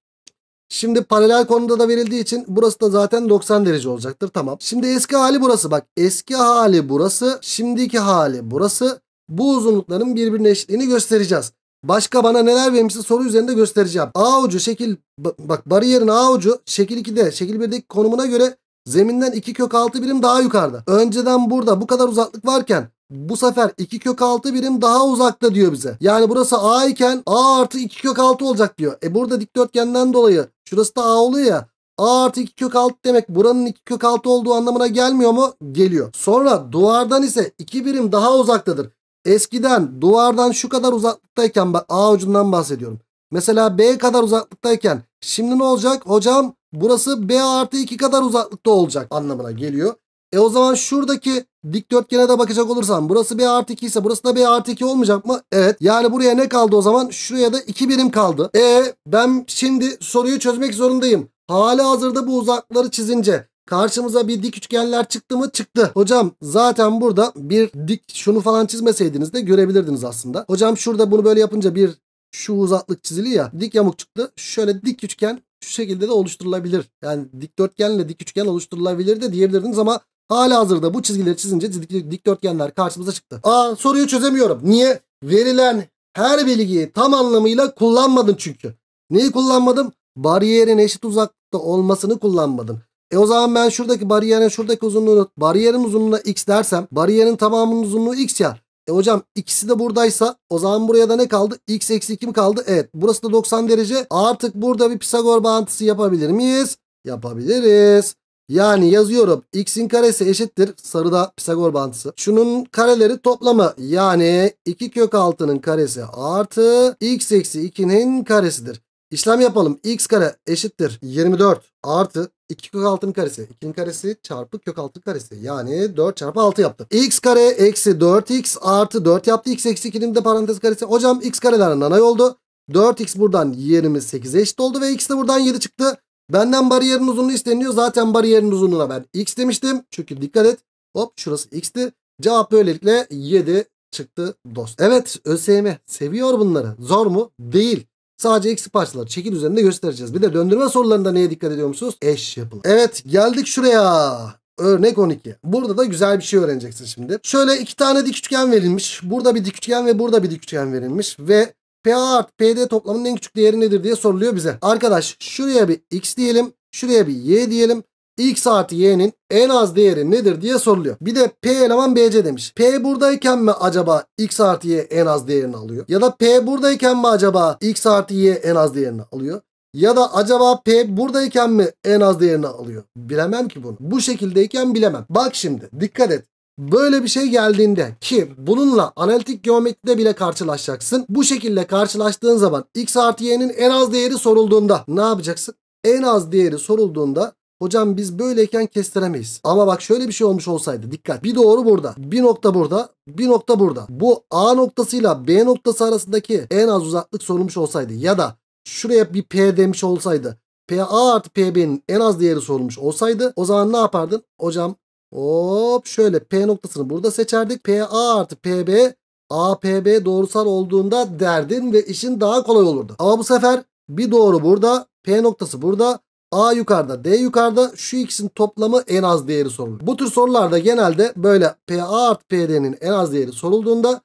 Şimdi paralel konuda da verildiği için burası da zaten 90 derece olacaktır. Tamam. Şimdi eski hali burası. Bak eski hali burası. Şimdiki hali burası. Bu uzunlukların birbirine eşitliğini göstereceğiz. Başka bana neler vermişse soru üzerinde göstereceğim. A ucu şekil bak bariyerin A ucu şekil 2'de şekil 1'deki konumuna göre zeminden 2 kök 6 birim daha yukarıda. Önceden burada bu kadar uzaklık varken bu sefer 2 kök 6 birim daha uzakta diyor bize. Yani burası A iken A artı 2 kök 6 olacak diyor. E burada dikdörtgenden dolayı şurası da A oluyor ya. A artı 2 kök 6 demek buranın 2 kök 6 olduğu anlamına gelmiyor mu? Geliyor. Sonra duvardan ise 2 birim daha uzaktadır. Eskiden duvardan şu kadar uzaklıktayken bak A ucundan bahsediyorum. Mesela B kadar uzaklıktayken şimdi ne olacak? Hocam burası B artı 2 kadar uzaklıkta olacak anlamına geliyor. E o zaman şuradaki dikdörtgene de bakacak olursam burası B artı 2 ise burası da B artı 2 olmayacak mı? Evet. Yani buraya ne kaldı o zaman? Şuraya da 2 birim kaldı. E ben şimdi soruyu çözmek zorundayım. Hali hazırda bu uzakları çizince Karşımıza bir dik üçgenler çıktı mı? Çıktı. Hocam zaten burada bir dik şunu falan çizmeseydiniz de görebilirdiniz aslında. Hocam şurada bunu böyle yapınca bir şu uzaklık çiziliyor. ya dik yamuk çıktı. Şöyle dik üçgen şu şekilde de oluşturulabilir. Yani dikdörtgenle dik üçgen oluşturulabilir de diyebilirdiniz ama hala hazırda bu çizgileri çizince dikdörtgenler karşımıza çıktı. Aa soruyu çözemiyorum. Niye? Verilen her bilgiyi tam anlamıyla kullanmadın çünkü. Neyi kullanmadım? Bariyerin eşit uzaklıkta olmasını kullanmadın. E o zaman ben şuradaki bariyerin şuradaki uzunluğunu bariyerin uzunluğuna x dersem bariyerin tamamının uzunluğu x yer. E hocam ikisi de buradaysa o zaman buraya da ne kaldı? x eksi 2 mi kaldı? Evet. Burası da 90 derece. Artık burada bir Pisagor bağıntısı yapabilir miyiz? Yapabiliriz. Yani yazıyorum x'in karesi eşittir sarıda Pisagor bağıntısı. Şunun kareleri toplamı yani 2 kök 6'nın karesi artı x eksi 2'nin karesidir. İşlem yapalım. x kare eşittir 24 artı 2 kök altının karesi. 2'nin karesi çarpı kök altı karesi. Yani 4 çarpı 6 yaptı. x kare eksi 4x artı 4 yaptı. x eksi 2'nin de parantez karesi. Hocam x kareler nanay oldu. 4x buradan 28'e eşit oldu ve x de buradan 7 çıktı. Benden bariyerin uzunluğu isteniyor. Zaten bariyerin uzunluğuna ben x demiştim. Çünkü dikkat et. Hop şurası x'ti. Cevap böylelikle 7 çıktı dost. Evet ÖSYM seviyor bunları. Zor mu? Değil. Sadece eksi parçaları şekil üzerinde göstereceğiz. Bir de döndürme sorularında neye dikkat ediyor musunuz? Eş yapılı. Evet geldik şuraya. Örnek 12. Burada da güzel bir şey öğreneceksin şimdi. Şöyle iki tane dik üçgen verilmiş. Burada bir dik üçgen ve burada bir dik üçgen verilmiş. Ve PA art PD toplamının en küçük değeri nedir diye soruluyor bize. Arkadaş şuraya bir X diyelim. Şuraya bir Y diyelim x artı y'nin en az değeri nedir diye soruluyor. Bir de p eleman bc demiş. p buradayken mi acaba x artı y en az değerini alıyor? Ya da p buradayken mi acaba x artı y en az değerini alıyor? Ya da acaba P buradayken mi en az değerini alıyor? Bilemem ki bunu. Bu şekildeyken bilemem. Bak şimdi dikkat et. Böyle bir şey geldiğinde ki bununla analitik geometride bile karşılaşacaksın. Bu şekilde karşılaştığın zaman x artı y'nin en az değeri sorulduğunda ne yapacaksın? En az değeri sorulduğunda Hocam biz böyleyken kestiremeyiz. Ama bak şöyle bir şey olmuş olsaydı dikkat. Bir doğru burada. Bir nokta burada. Bir nokta burada. Bu A noktasıyla B noktası arasındaki en az uzaklık sorulmuş olsaydı ya da şuraya bir P demiş olsaydı. PA artı PB'nin en az değeri sorulmuş olsaydı o zaman ne yapardın? Hocam hop şöyle P noktasını burada seçerdik. PA artı PB APB doğrusal olduğunda derdin ve işin daha kolay olurdu. Ama bu sefer bir doğru burada P noktası burada A yukarıda D yukarıda şu ikisinin toplamı en az değeri sorulur. Bu tür sorularda genelde böyle PA art PD'nin en az değeri sorulduğunda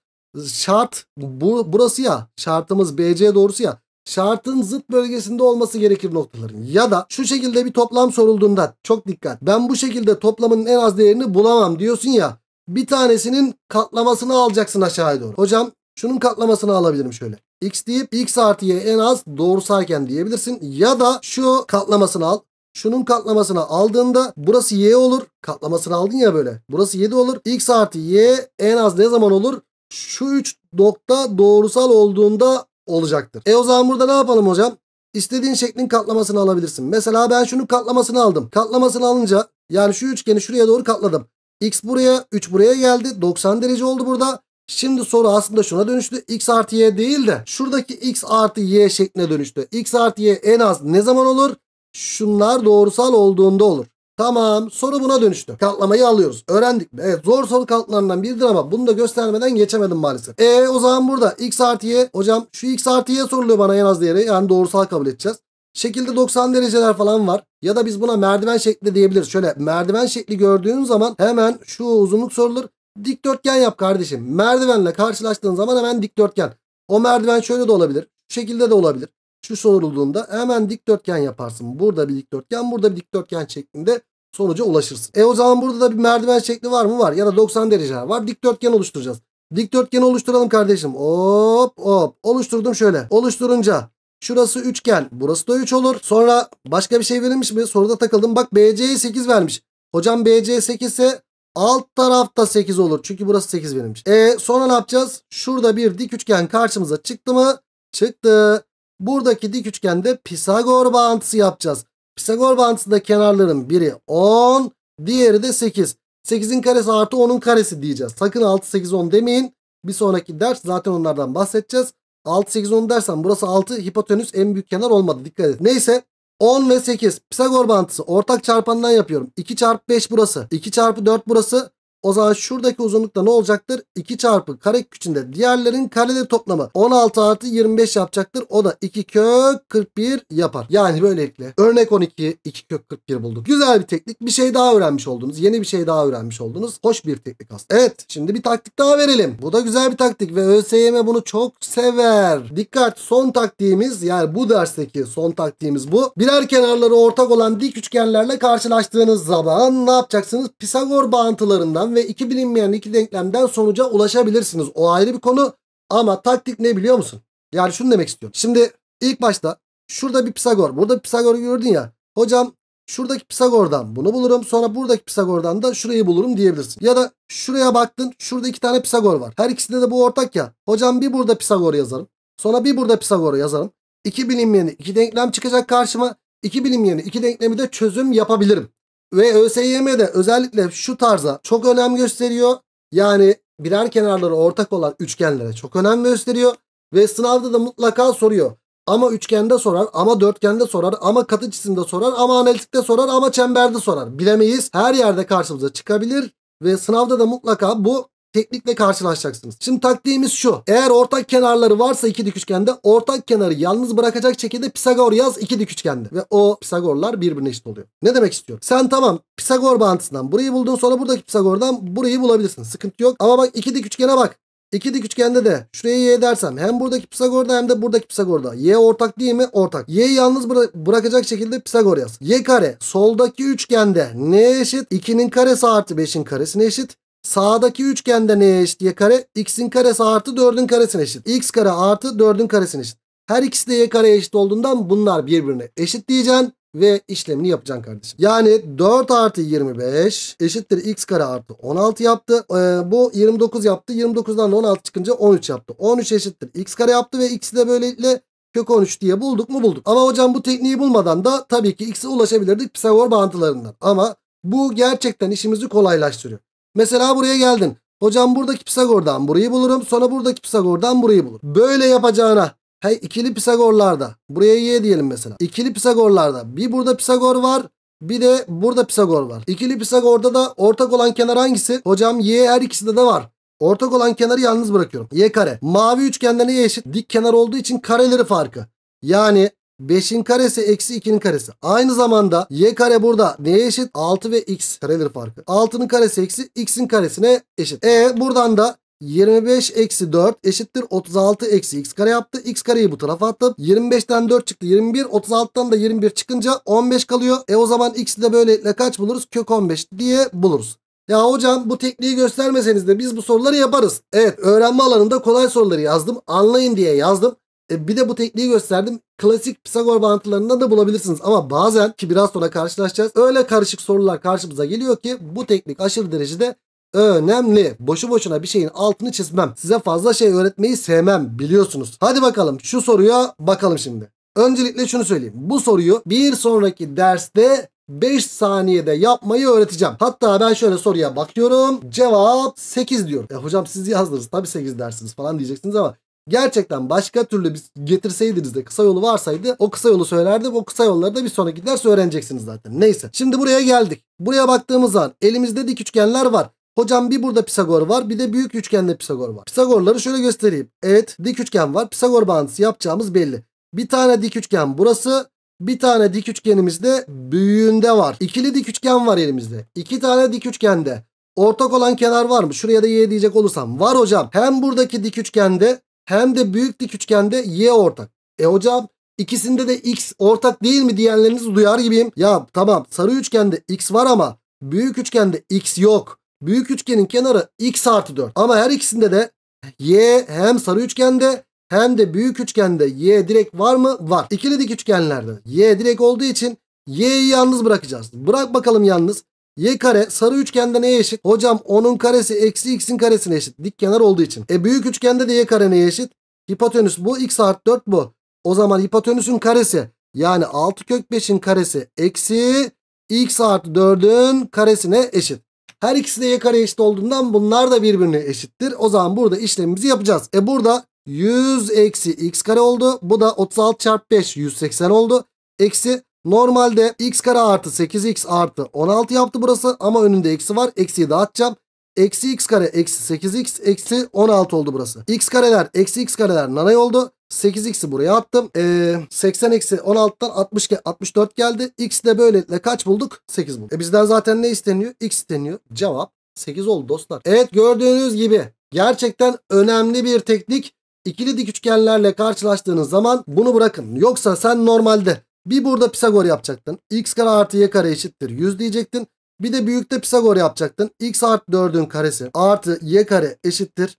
şart bu, burası ya şartımız BC doğrusu ya şartın zıt bölgesinde olması gerekir noktaların. Ya da şu şekilde bir toplam sorulduğunda çok dikkat. Ben bu şekilde toplamın en az değerini bulamam diyorsun ya. Bir tanesinin katlamasını alacaksın aşağıya doğru. Hocam şunun katlamasını alabilirim şöyle. X deyip X artı Y en az doğrusayken diyebilirsin. Ya da şu katlamasını al. Şunun katlamasını aldığında burası y olur. Katlamasını aldın ya böyle. Burası 7 olur. x artı y en az ne zaman olur? Şu 3 nokta doğrusal olduğunda olacaktır. E o zaman burada ne yapalım hocam? İstediğin şeklin katlamasını alabilirsin. Mesela ben şunun katlamasını aldım. Katlamasını alınca yani şu üçgeni şuraya doğru katladım. X buraya 3 buraya geldi. 90 derece oldu burada. Şimdi soru aslında şuna dönüştü. X artı y değil de şuradaki x artı y şekline dönüştü. X artı y en az ne zaman olur? Şunlar doğrusal olduğunda olur. Tamam soru buna dönüştü. Katlamayı alıyoruz. Öğrendik mi? Evet zor soru katlarından biridir ama bunu da göstermeden geçemedim maalesef. E o zaman burada x artı y. Hocam şu x artı y soruluyor bana en az değeri. Yani doğrusal kabul edeceğiz. Şekilde 90 dereceler falan var. Ya da biz buna merdiven şekli diyebiliriz. Şöyle merdiven şekli gördüğün zaman hemen şu uzunluk sorulur dikdörtgen yap kardeşim. Merdivenle karşılaştığın zaman hemen dikdörtgen. O merdiven şöyle de olabilir. Şu şekilde de olabilir. Şu sorulduğunda hemen dikdörtgen yaparsın. Burada bir dikdörtgen, burada bir dikdörtgen şeklinde sonuca ulaşırsın. E o zaman burada da bir merdiven şekli var mı? Var. Ya da 90 derece var. Dikdörtgen oluşturacağız. Dikdörtgeni oluşturalım kardeşim. Hop hop. Oluşturdum şöyle. Oluşturunca şurası üçgen. Burası da 3 olur. Sonra başka bir şey verilmiş mi? Soruda takıldım. Bak BC'ye 8 vermiş. Hocam BC 8 ise Alt tarafta 8 olur. Çünkü burası 8 benim E sonra ne yapacağız? Şurada bir dik üçgen karşımıza çıktı mı? Çıktı. Buradaki dik üçgende Pisagor bağıntısı yapacağız. Pisagor bağıntısında kenarların biri 10. Diğeri de 8. 8'in karesi artı 10'un karesi diyeceğiz. Sakın 6, 8, 10 demeyin. Bir sonraki ders zaten onlardan bahsedeceğiz. 6, 8, 10 dersen burası 6 hipotenüs en büyük kenar olmadı. Dikkat edin. Neyse 10 ve 8 Pisagor bağıntısı ortak çarpanından yapıyorum. 2 çarpı 5 burası. 2 çarpı 4 burası. O zaman şuradaki uzunluk da ne olacaktır? 2 çarpı kare küçüğünde diğerlerin kareleri toplamı 16 artı 25 yapacaktır. O da 2 kök 41 yapar. Yani böylelikle örnek 12 2 kök 41 bulduk. Güzel bir teknik. Bir şey daha öğrenmiş oldunuz. Yeni bir şey daha öğrenmiş oldunuz. Hoş bir teknik aslında. Evet şimdi bir taktik daha verelim. Bu da güzel bir taktik ve ÖSYM bunu çok sever. Dikkat son taktiğimiz yani bu dersteki son taktiğimiz bu. Birer kenarları ortak olan dik üçgenlerle karşılaştığınız zaman ne yapacaksınız? Pisagor bağıntılarından denklem ve iki bilinmeyen iki denklemden sonuca ulaşabilirsiniz. O ayrı bir konu ama taktik ne biliyor musun? Yani şunu demek istiyorum. Şimdi ilk başta şurada bir Pisagor. Burada Pisagor gördün ya. Hocam şuradaki Pisagor'dan bunu bulurum. Sonra buradaki Pisagor'dan da şurayı bulurum diyebilirsin. Ya da şuraya baktın. Şurada iki tane Pisagor var. Her ikisinde de bu ortak ya. Hocam bir burada Pisagor yazarım. Sonra bir burada Pisagor yazarım. İki bilinmeyeni iki denklem çıkacak karşıma. İki bilinmeyeni iki denklemi de çözüm yapabilirim ve ÖSYM'de özellikle şu tarza çok önem gösteriyor. Yani birer kenarları ortak olan üçgenlere çok önem gösteriyor. Ve sınavda da mutlaka soruyor. Ama üçgende sorar, ama dörtgende sorar, ama katı cisimde sorar, ama analitikte sorar, ama çemberde sorar. Bilemeyiz. Her yerde karşımıza çıkabilir. Ve sınavda da mutlaka bu teknikle karşılaşacaksınız. Şimdi taktiğimiz şu. Eğer ortak kenarları varsa iki dik üçgende ortak kenarı yalnız bırakacak şekilde Pisagor yaz iki dik üçgende. Ve o Pisagorlar birbirine eşit oluyor. Ne demek istiyorum? Sen tamam Pisagor bağıntısından burayı buldun sonra buradaki Pisagor'dan burayı bulabilirsin. Sıkıntı yok. Ama bak iki dik üçgene bak. İki dik üçgende de şuraya y dersem hem buradaki Pisagor'da hem de buradaki Pisagor'da. Y ortak değil mi? Ortak. Y yalnız bıra bırakacak şekilde Pisagor yaz. Y kare soldaki üçgende ne eşit? 2'nin karesi artı 5'in karesine eşit. Sağdaki üçgende neye eşit y kare? x'in karesi artı 4'ün karesine eşit. x kare artı 4'ün karesine eşit. Her ikisi de y kareye eşit olduğundan bunlar birbirine eşit diyeceksin ve işlemini yapacaksın kardeşim. Yani 4 artı 25 eşittir x kare artı 16 yaptı. Ee, bu 29 yaptı. 29'dan 16 çıkınca 13 yaptı. 13 eşittir x kare yaptı ve x'i de böylelikle kök 13 diye bulduk mu bulduk. Ama hocam bu tekniği bulmadan da tabii ki x'e ulaşabilirdik Pisagor bağıntılarından. Ama bu gerçekten işimizi kolaylaştırıyor. Mesela buraya geldin. Hocam buradaki Pisagor'dan burayı bulurum. Sonra buradaki Pisagor'dan burayı bulurum. Böyle yapacağına hey ikili Pisagorlarda buraya y diyelim mesela. İkili Pisagorlarda bir burada Pisagor var. Bir de burada Pisagor var. İkili Pisagor'da da ortak olan kenar hangisi? Hocam y her ikisinde de var. Ortak olan kenarı yalnız bırakıyorum. Y kare. Mavi üçgende y eşit? Dik kenar olduğu için kareleri farkı. Yani 5'in karesi eksi 2'nin karesi. Aynı zamanda y kare burada neye eşit? 6 ve x kareleri farkı. 6'nın karesi eksi x'in karesine eşit. E buradan da 25 eksi 4 eşittir 36 eksi x kare yaptı. x kareyi bu tarafa attım. 25'ten 4 çıktı 21. 36'dan da 21 çıkınca 15 kalıyor. E o zaman x'i de böylelikle kaç buluruz? Kök 15 diye buluruz. Ya hocam bu tekniği göstermeseniz de biz bu soruları yaparız. Evet öğrenme alanında kolay soruları yazdım. Anlayın diye yazdım. E, bir de bu tekniği gösterdim. Klasik Pisagor bağıntılarından da bulabilirsiniz. Ama bazen ki biraz sonra karşılaşacağız. Öyle karışık sorular karşımıza geliyor ki bu teknik aşırı derecede önemli. Boşu boşuna bir şeyin altını çizmem. Size fazla şey öğretmeyi sevmem biliyorsunuz. Hadi bakalım şu soruya bakalım şimdi. Öncelikle şunu söyleyeyim. Bu soruyu bir sonraki derste 5 saniyede yapmayı öğreteceğim. Hatta ben şöyle soruya bakıyorum. Cevap 8 diyor. E hocam siz yazdınız. Tabii 8 dersiniz falan diyeceksiniz ama Gerçekten başka türlü biz getirseydiniz de kısa yolu varsaydı o kısa yolu söylerdim. O kısa yolları da bir sonraki ders öğreneceksiniz zaten. Neyse. Şimdi buraya geldik. Buraya baktığımız zaman elimizde dik üçgenler var. Hocam bir burada Pisagor var bir de büyük üçgende Pisagor var. Pisagorları şöyle göstereyim. Evet dik üçgen var. Pisagor bağıntısı yapacağımız belli. Bir tane dik üçgen burası. Bir tane dik üçgenimiz de büyüğünde var. İkili dik üçgen var elimizde. İki tane dik üçgende. Ortak olan kenar var mı? Şuraya da y diyecek olursam. Var hocam. Hem buradaki dik üçgende hem de büyük dik üçgende y ortak. E hocam ikisinde de x ortak değil mi diyenleriniz duyar gibiyim. Ya tamam sarı üçgende x var ama büyük üçgende x yok. Büyük üçgenin kenarı x artı 4. Ama her ikisinde de y hem sarı üçgende hem de büyük üçgende y direkt var mı? Var. İkili dik üçgenlerde y direkt olduğu için y'yi yalnız bırakacağız. Bırak bakalım yalnız. Y kare sarı üçgende neye eşit? Hocam onun karesi eksi x'in karesine eşit. Dik kenar olduğu için. E büyük üçgende de y kare neye eşit? Hipotenüs bu. X artı 4 bu. O zaman hipotenüsün karesi yani 6 kök 5'in karesi eksi x artı 4'ün karesine eşit. Her ikisi de y kare eşit olduğundan bunlar da birbirine eşittir. O zaman burada işlemimizi yapacağız. E burada 100 eksi x kare oldu. Bu da 36 çarpı 5 180 oldu. Eksi Normalde x kare artı 8x artı 16 yaptı burası ama önünde eksi var. Eksiyi dağıtacağım. Eksi x kare eksi 8x eksi 16 oldu burası. x kareler eksi x kareler nanay oldu. 8x'i buraya attım. Ee, 80 eksi 16'dan 60 64 geldi. X de böylelikle kaç bulduk? 8 bulduk. E bizden zaten ne isteniyor? X isteniyor. Cevap 8 oldu dostlar. Evet gördüğünüz gibi gerçekten önemli bir teknik. İkili dik üçgenlerle karşılaştığınız zaman bunu bırakın. Yoksa sen normalde bir burada Pisagor yapacaktın. X kare artı y kare eşittir 100 diyecektin. Bir de büyükte Pisagor yapacaktın. X artı 4'ün karesi artı y kare eşittir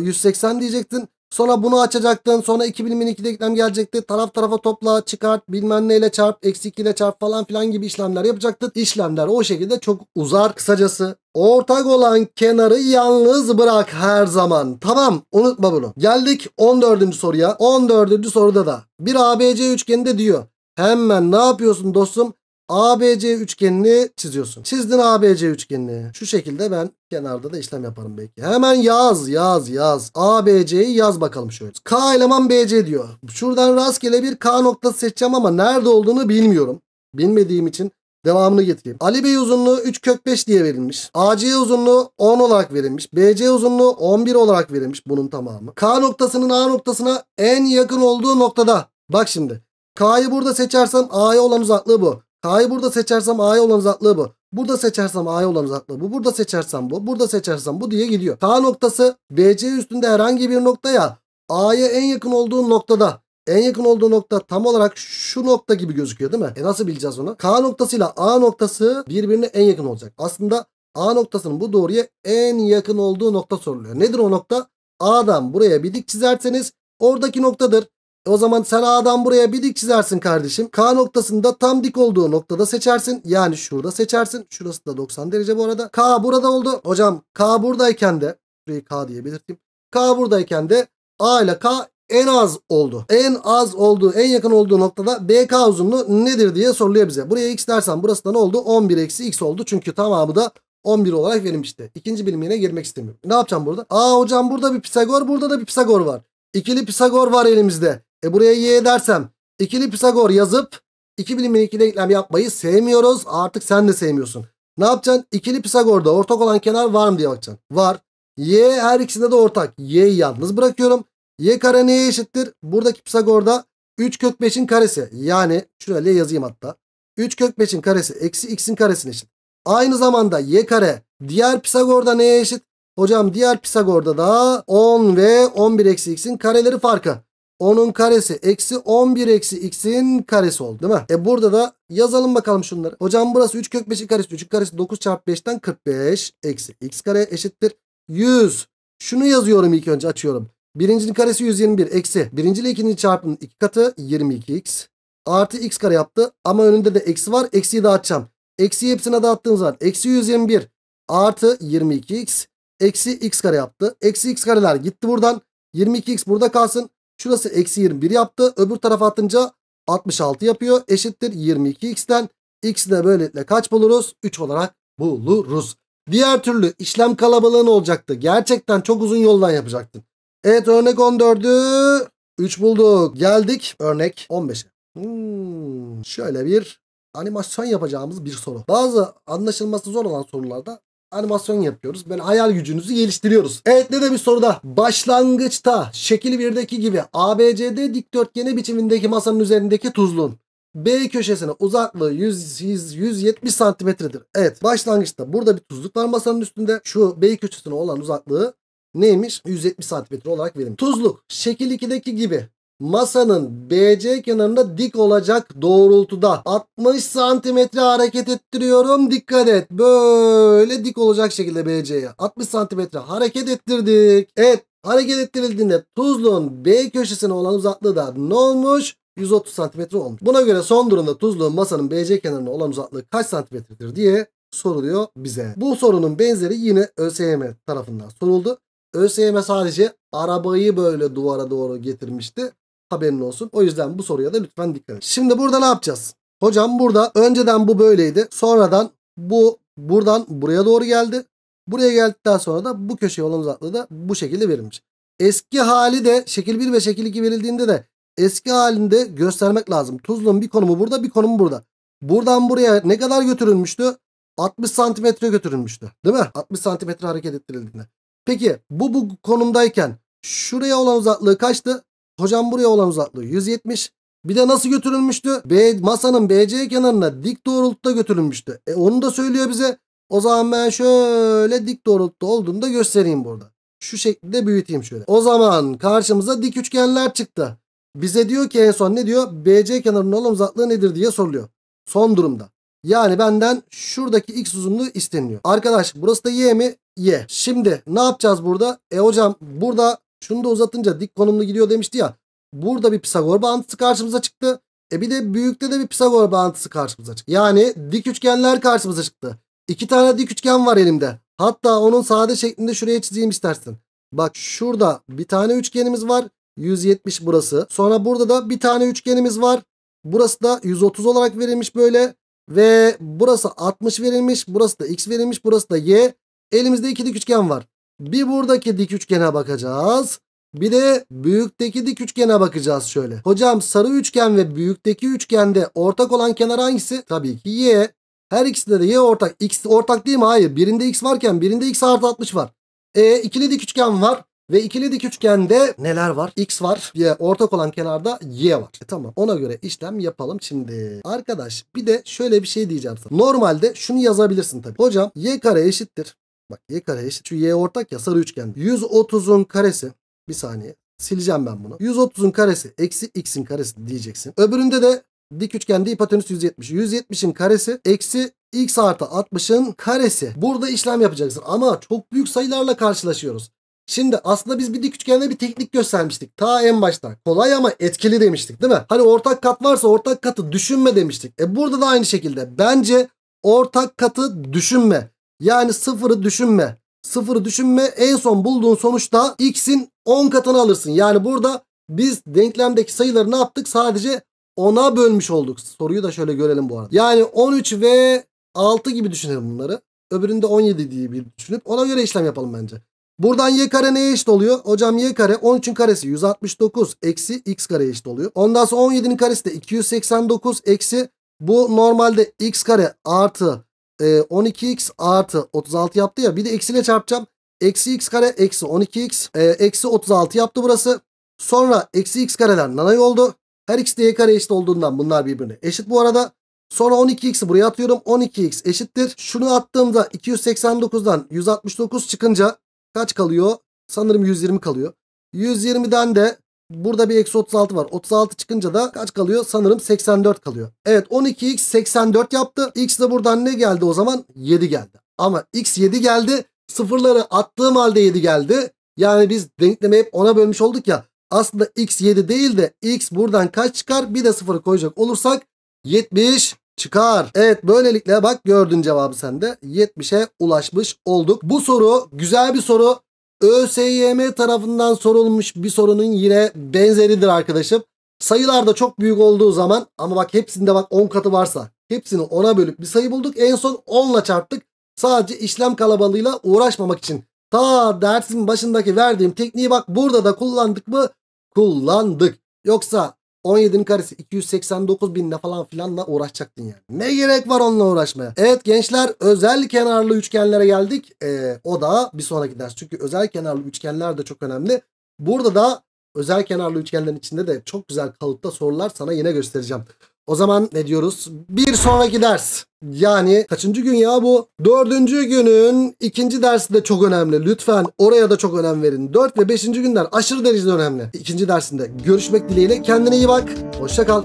180 e, diyecektin. Sonra bunu açacaktın. Sonra 2002 denklem gelecekti. Taraf tarafa topla, çıkart, bilmem neyle çarp, eksik ile çarp falan filan gibi işlemler yapacaktın. İşlemler o şekilde çok uzar kısacası. Ortak olan kenarı yalnız bırak her zaman. Tamam unutma bunu. Geldik 14. soruya. 14. soruda da bir ABC üçgeninde diyor. Hemen ne yapıyorsun dostum? ABC üçgenini çiziyorsun. Çizdin ABC üçgenini. Şu şekilde ben kenarda da işlem yaparım belki. Hemen yaz yaz yaz. ABC'yi yaz bakalım şöyle. K eleman BC diyor. Şuradan rastgele bir K noktası seçeceğim ama nerede olduğunu bilmiyorum. Bilmediğim için devamını getireyim. Ali Bey uzunluğu 3 kök 5 diye verilmiş. AC uzunluğu 10 olarak verilmiş. BC uzunluğu 11 olarak verilmiş bunun tamamı. K noktasının A noktasına en yakın olduğu noktada. Bak şimdi K'yı burada seçersem A'ya olan uzaklığı bu. K'yı burada seçersem A'ya olan uzaklığı bu. Burada seçersem A'ya olan uzaklığı bu. Burada seçersem bu. Burada seçersem bu diye gidiyor. K noktası BC üstünde herhangi bir noktaya A'ya en yakın olduğu noktada en yakın olduğu nokta tam olarak şu nokta gibi gözüküyor değil mi? E nasıl bileceğiz onu? K noktasıyla A noktası birbirine en yakın olacak. Aslında A noktasının bu doğruya en yakın olduğu nokta soruluyor. Nedir o nokta? A'dan buraya bir dik çizerseniz oradaki noktadır. E o zaman sen A'dan buraya bir dik çizersin kardeşim. K noktasında tam dik olduğu noktada seçersin. Yani şurada seçersin. Şurası da 90 derece bu arada. K burada oldu. Hocam K buradayken de şurayı K diye belirteyim. K buradayken de A ile K en az oldu. En az olduğu, en yakın olduğu noktada BK uzunluğu nedir diye soruluyor bize. Buraya x dersen burası da ne oldu? 11 eksi x oldu. Çünkü tamamı da 11 olarak verilmişti. İkinci bilimine girmek istemiyorum. Ne yapacağım burada? Aa hocam burada bir Pisagor, burada da bir Pisagor var. İkili Pisagor var elimizde. E buraya y dersem ikili Pisagor yazıp iki bilimli ikili denklem yapmayı sevmiyoruz. Artık sen de sevmiyorsun. Ne yapacaksın? İkili Pisagor'da ortak olan kenar var mı diye bakacaksın. Var. Y her ikisinde de ortak. Y'yi yalnız bırakıyorum. Y kare neye eşittir? Buradaki Pisagor'da 3 kök 5'in karesi. Yani şuraya yazayım hatta. 3 kök 5'in karesi eksi x'in karesine eşit. Aynı zamanda y kare diğer Pisagor'da neye eşit? Hocam diğer Pisagor'da da 10 ve 11 eksi x'in kareleri farkı. 10'un karesi eksi 11 eksi x'in karesi oldu değil mi? E burada da yazalım bakalım şunları. Hocam burası 3 kök 5'in karesi. 3'ün karesi 9 çarpı 5'ten 45 eksi x kare eşittir 100. Şunu yazıyorum ilk önce açıyorum. Birincinin karesi 121 eksi. Birinci ile ikincinin çarpımın iki katı 22x. Artı x kare yaptı ama önünde de eksi var. Eksiyi dağıtacağım. Eksi hepsine dağıttığım zaman eksi 121 artı 22x. Eksi x kare yaptı. Eksi x kareler gitti buradan. 22x burada kalsın. Şurası eksi 21 yaptı. Öbür tarafa atınca 66 yapıyor. Eşittir 22x'ten. X'i de böylelikle kaç buluruz? 3 olarak buluruz. Diğer türlü işlem kalabalığın olacaktı. Gerçekten çok uzun yoldan yapacaktın. Evet örnek 14'ü 3 bulduk. Geldik örnek 15'e. Hmm, şöyle bir animasyon yapacağımız bir soru. Bazı anlaşılması zor olan sorularda animasyon yapıyoruz. Ben hayal gücünüzü geliştiriyoruz. Evet ne de bir soruda? Başlangıçta şekil 1'deki gibi ABCD dikdörtgeni biçimindeki masanın üzerindeki tuzluğun B köşesine uzaklığı 100, 100, 170 santimetredir. Evet başlangıçta burada bir tuzluk var masanın üstünde. Şu B köşesine olan uzaklığı neymiş? 170 santimetre olarak verim. Tuzluk şekil 2'deki gibi masanın BC kenarında dik olacak doğrultuda 60 santimetre hareket ettiriyorum. Dikkat et böyle dik olacak şekilde BC'ye 60 santimetre hareket ettirdik. Evet hareket ettirildiğinde tuzluğun B köşesine olan uzaklığı da ne olmuş? 130 santimetre olmuş. Buna göre son durumda tuzluğun masanın BC kenarına olan uzaklığı kaç santimetredir diye soruluyor bize. Bu sorunun benzeri yine ÖSYM tarafından soruldu. ÖSYM sadece arabayı böyle duvara doğru getirmişti. Haberin olsun. O yüzden bu soruya da lütfen dikkat edin. Şimdi burada ne yapacağız? Hocam burada önceden bu böyleydi. Sonradan bu buradan buraya doğru geldi. Buraya geldikten sonra da bu köşe olan uzaklığı da bu şekilde verilmiş. Eski hali de şekil 1 ve şekil 2 verildiğinde de eski halinde göstermek lazım. Tuzluğun bir konumu burada bir konumu burada. Buradan buraya ne kadar götürülmüştü? 60 santimetre götürülmüştü. Değil mi? 60 santimetre hareket ettirildiğinde. Peki bu bu konumdayken şuraya olan uzaklığı kaçtı? Hocam buraya olan uzaklığı 170. Bir de nasıl götürülmüştü? B, masanın BC kenarına dik doğrultuda götürülmüştü. E onu da söylüyor bize. O zaman ben şöyle dik doğrultuda olduğunu da göstereyim burada. Şu şekilde büyüteyim şöyle. O zaman karşımıza dik üçgenler çıktı. Bize diyor ki en son ne diyor? BC kenarının olan uzaklığı nedir diye soruluyor. Son durumda. Yani benden şuradaki x uzunluğu isteniyor. Arkadaş burası da y mi? Y. Şimdi ne yapacağız burada? E hocam burada şunu da uzatınca dik konumlu gidiyor demişti ya. Burada bir Pisagor bağıntısı karşımıza çıktı. E bir de büyükte de bir Pisagor bağıntısı karşımıza çıktı. Yani dik üçgenler karşımıza çıktı. İki tane dik üçgen var elimde. Hatta onun sade şeklinde şuraya çizeyim istersin. Bak şurada bir tane üçgenimiz var. 170 burası. Sonra burada da bir tane üçgenimiz var. Burası da 130 olarak verilmiş böyle. Ve burası 60 verilmiş. Burası da x verilmiş. Burası da y. Elimizde iki dik üçgen var. Bir buradaki dik üçgene bakacağız. Bir de büyükteki dik üçgene bakacağız şöyle. Hocam sarı üçgen ve büyükteki üçgende ortak olan kenar hangisi? Tabii ki y. Her ikisinde de y ortak. X ortak değil mi? Hayır. Birinde x varken birinde x artı 60 var. E ikili dik üçgen var. Ve ikili dik üçgende neler var? X var. Y, ortak olan kenarda Y var. E tamam ona göre işlem yapalım şimdi. Arkadaş bir de şöyle bir şey diyeceğim sana. Normalde şunu yazabilirsin tabii. Hocam Y kare eşittir. Bak y kare eşit. Şu y ortak ya sarı üçgen. 130'un karesi. Bir saniye. Sileceğim ben bunu. 130'un karesi eksi x'in karesi diyeceksin. Öbüründe de dik üçgende hipotenüs 170. 170'in karesi eksi x artı 60'ın karesi. Burada işlem yapacaksın ama çok büyük sayılarla karşılaşıyoruz. Şimdi aslında biz bir dik üçgende bir teknik göstermiştik. Ta en başta. Kolay ama etkili demiştik değil mi? Hani ortak kat varsa ortak katı düşünme demiştik. E burada da aynı şekilde. Bence ortak katı düşünme. Yani sıfırı düşünme. Sıfırı düşünme en son bulduğun sonuçta x'in 10 katını alırsın. Yani burada biz denklemdeki sayıları ne yaptık? Sadece 10'a bölmüş olduk. Soruyu da şöyle görelim bu arada. Yani 13 ve 6 gibi düşünelim bunları. Öbüründe 17 diye bir düşünüp ona göre işlem yapalım bence. Buradan y kare neye eşit oluyor? Hocam y kare 13'ün karesi 169 eksi x kare eşit oluyor. Ondan sonra 17'nin karesi de 289 eksi bu normalde x kare artı 12x ee, artı 36 yaptı ya. Bir de eksiyle çarpacağım. Eksi x kare eksi 12x e, ee, eksi 36 yaptı burası. Sonra eksi x kareler nanay oldu. Her x y kare eşit olduğundan bunlar birbirine eşit bu arada. Sonra 12x'i buraya atıyorum. 12x eşittir. Şunu attığımda 289'dan 169 çıkınca kaç kalıyor? Sanırım 120 kalıyor. 120'den de Burada bir eksi 36 var. 36 çıkınca da kaç kalıyor? Sanırım 84 kalıyor. Evet 12x 84 yaptı. X de buradan ne geldi o zaman? 7 geldi. Ama x 7 geldi. Sıfırları attığım halde 7 geldi. Yani biz denklemeyi hep 10'a bölmüş olduk ya. Aslında x 7 değil de x buradan kaç çıkar? Bir de sıfırı koyacak olursak 70 çıkar. Evet böylelikle bak gördün cevabı sende. 70'e ulaşmış olduk. Bu soru güzel bir soru. ÖSYM tarafından sorulmuş bir sorunun yine benzeridir arkadaşım. Sayılar da çok büyük olduğu zaman ama bak hepsinde bak 10 katı varsa hepsini 10'a bölüp bir sayı bulduk. En son 10 ile çarptık. Sadece işlem kalabalığıyla uğraşmamak için. Ta dersin başındaki verdiğim tekniği bak burada da kullandık mı? Kullandık. Yoksa 17'nin karesi 289 binle falan filanla uğraşacaktın yani. Ne gerek var onunla uğraşmaya? Evet gençler özel kenarlı üçgenlere geldik. Ee, o da bir sonraki ders. Çünkü özel kenarlı üçgenler de çok önemli. Burada da özel kenarlı üçgenlerin içinde de çok güzel kalıpta sorular sana yine göstereceğim. O zaman ne diyoruz? Bir sonraki ders. Yani kaçıncı gün ya bu? Dördüncü günün ikinci dersi de çok önemli. Lütfen oraya da çok önem verin. Dört ve beşinci günler aşırı derecede önemli. İkinci dersinde görüşmek dileğiyle. Kendine iyi bak. Hoşça kal.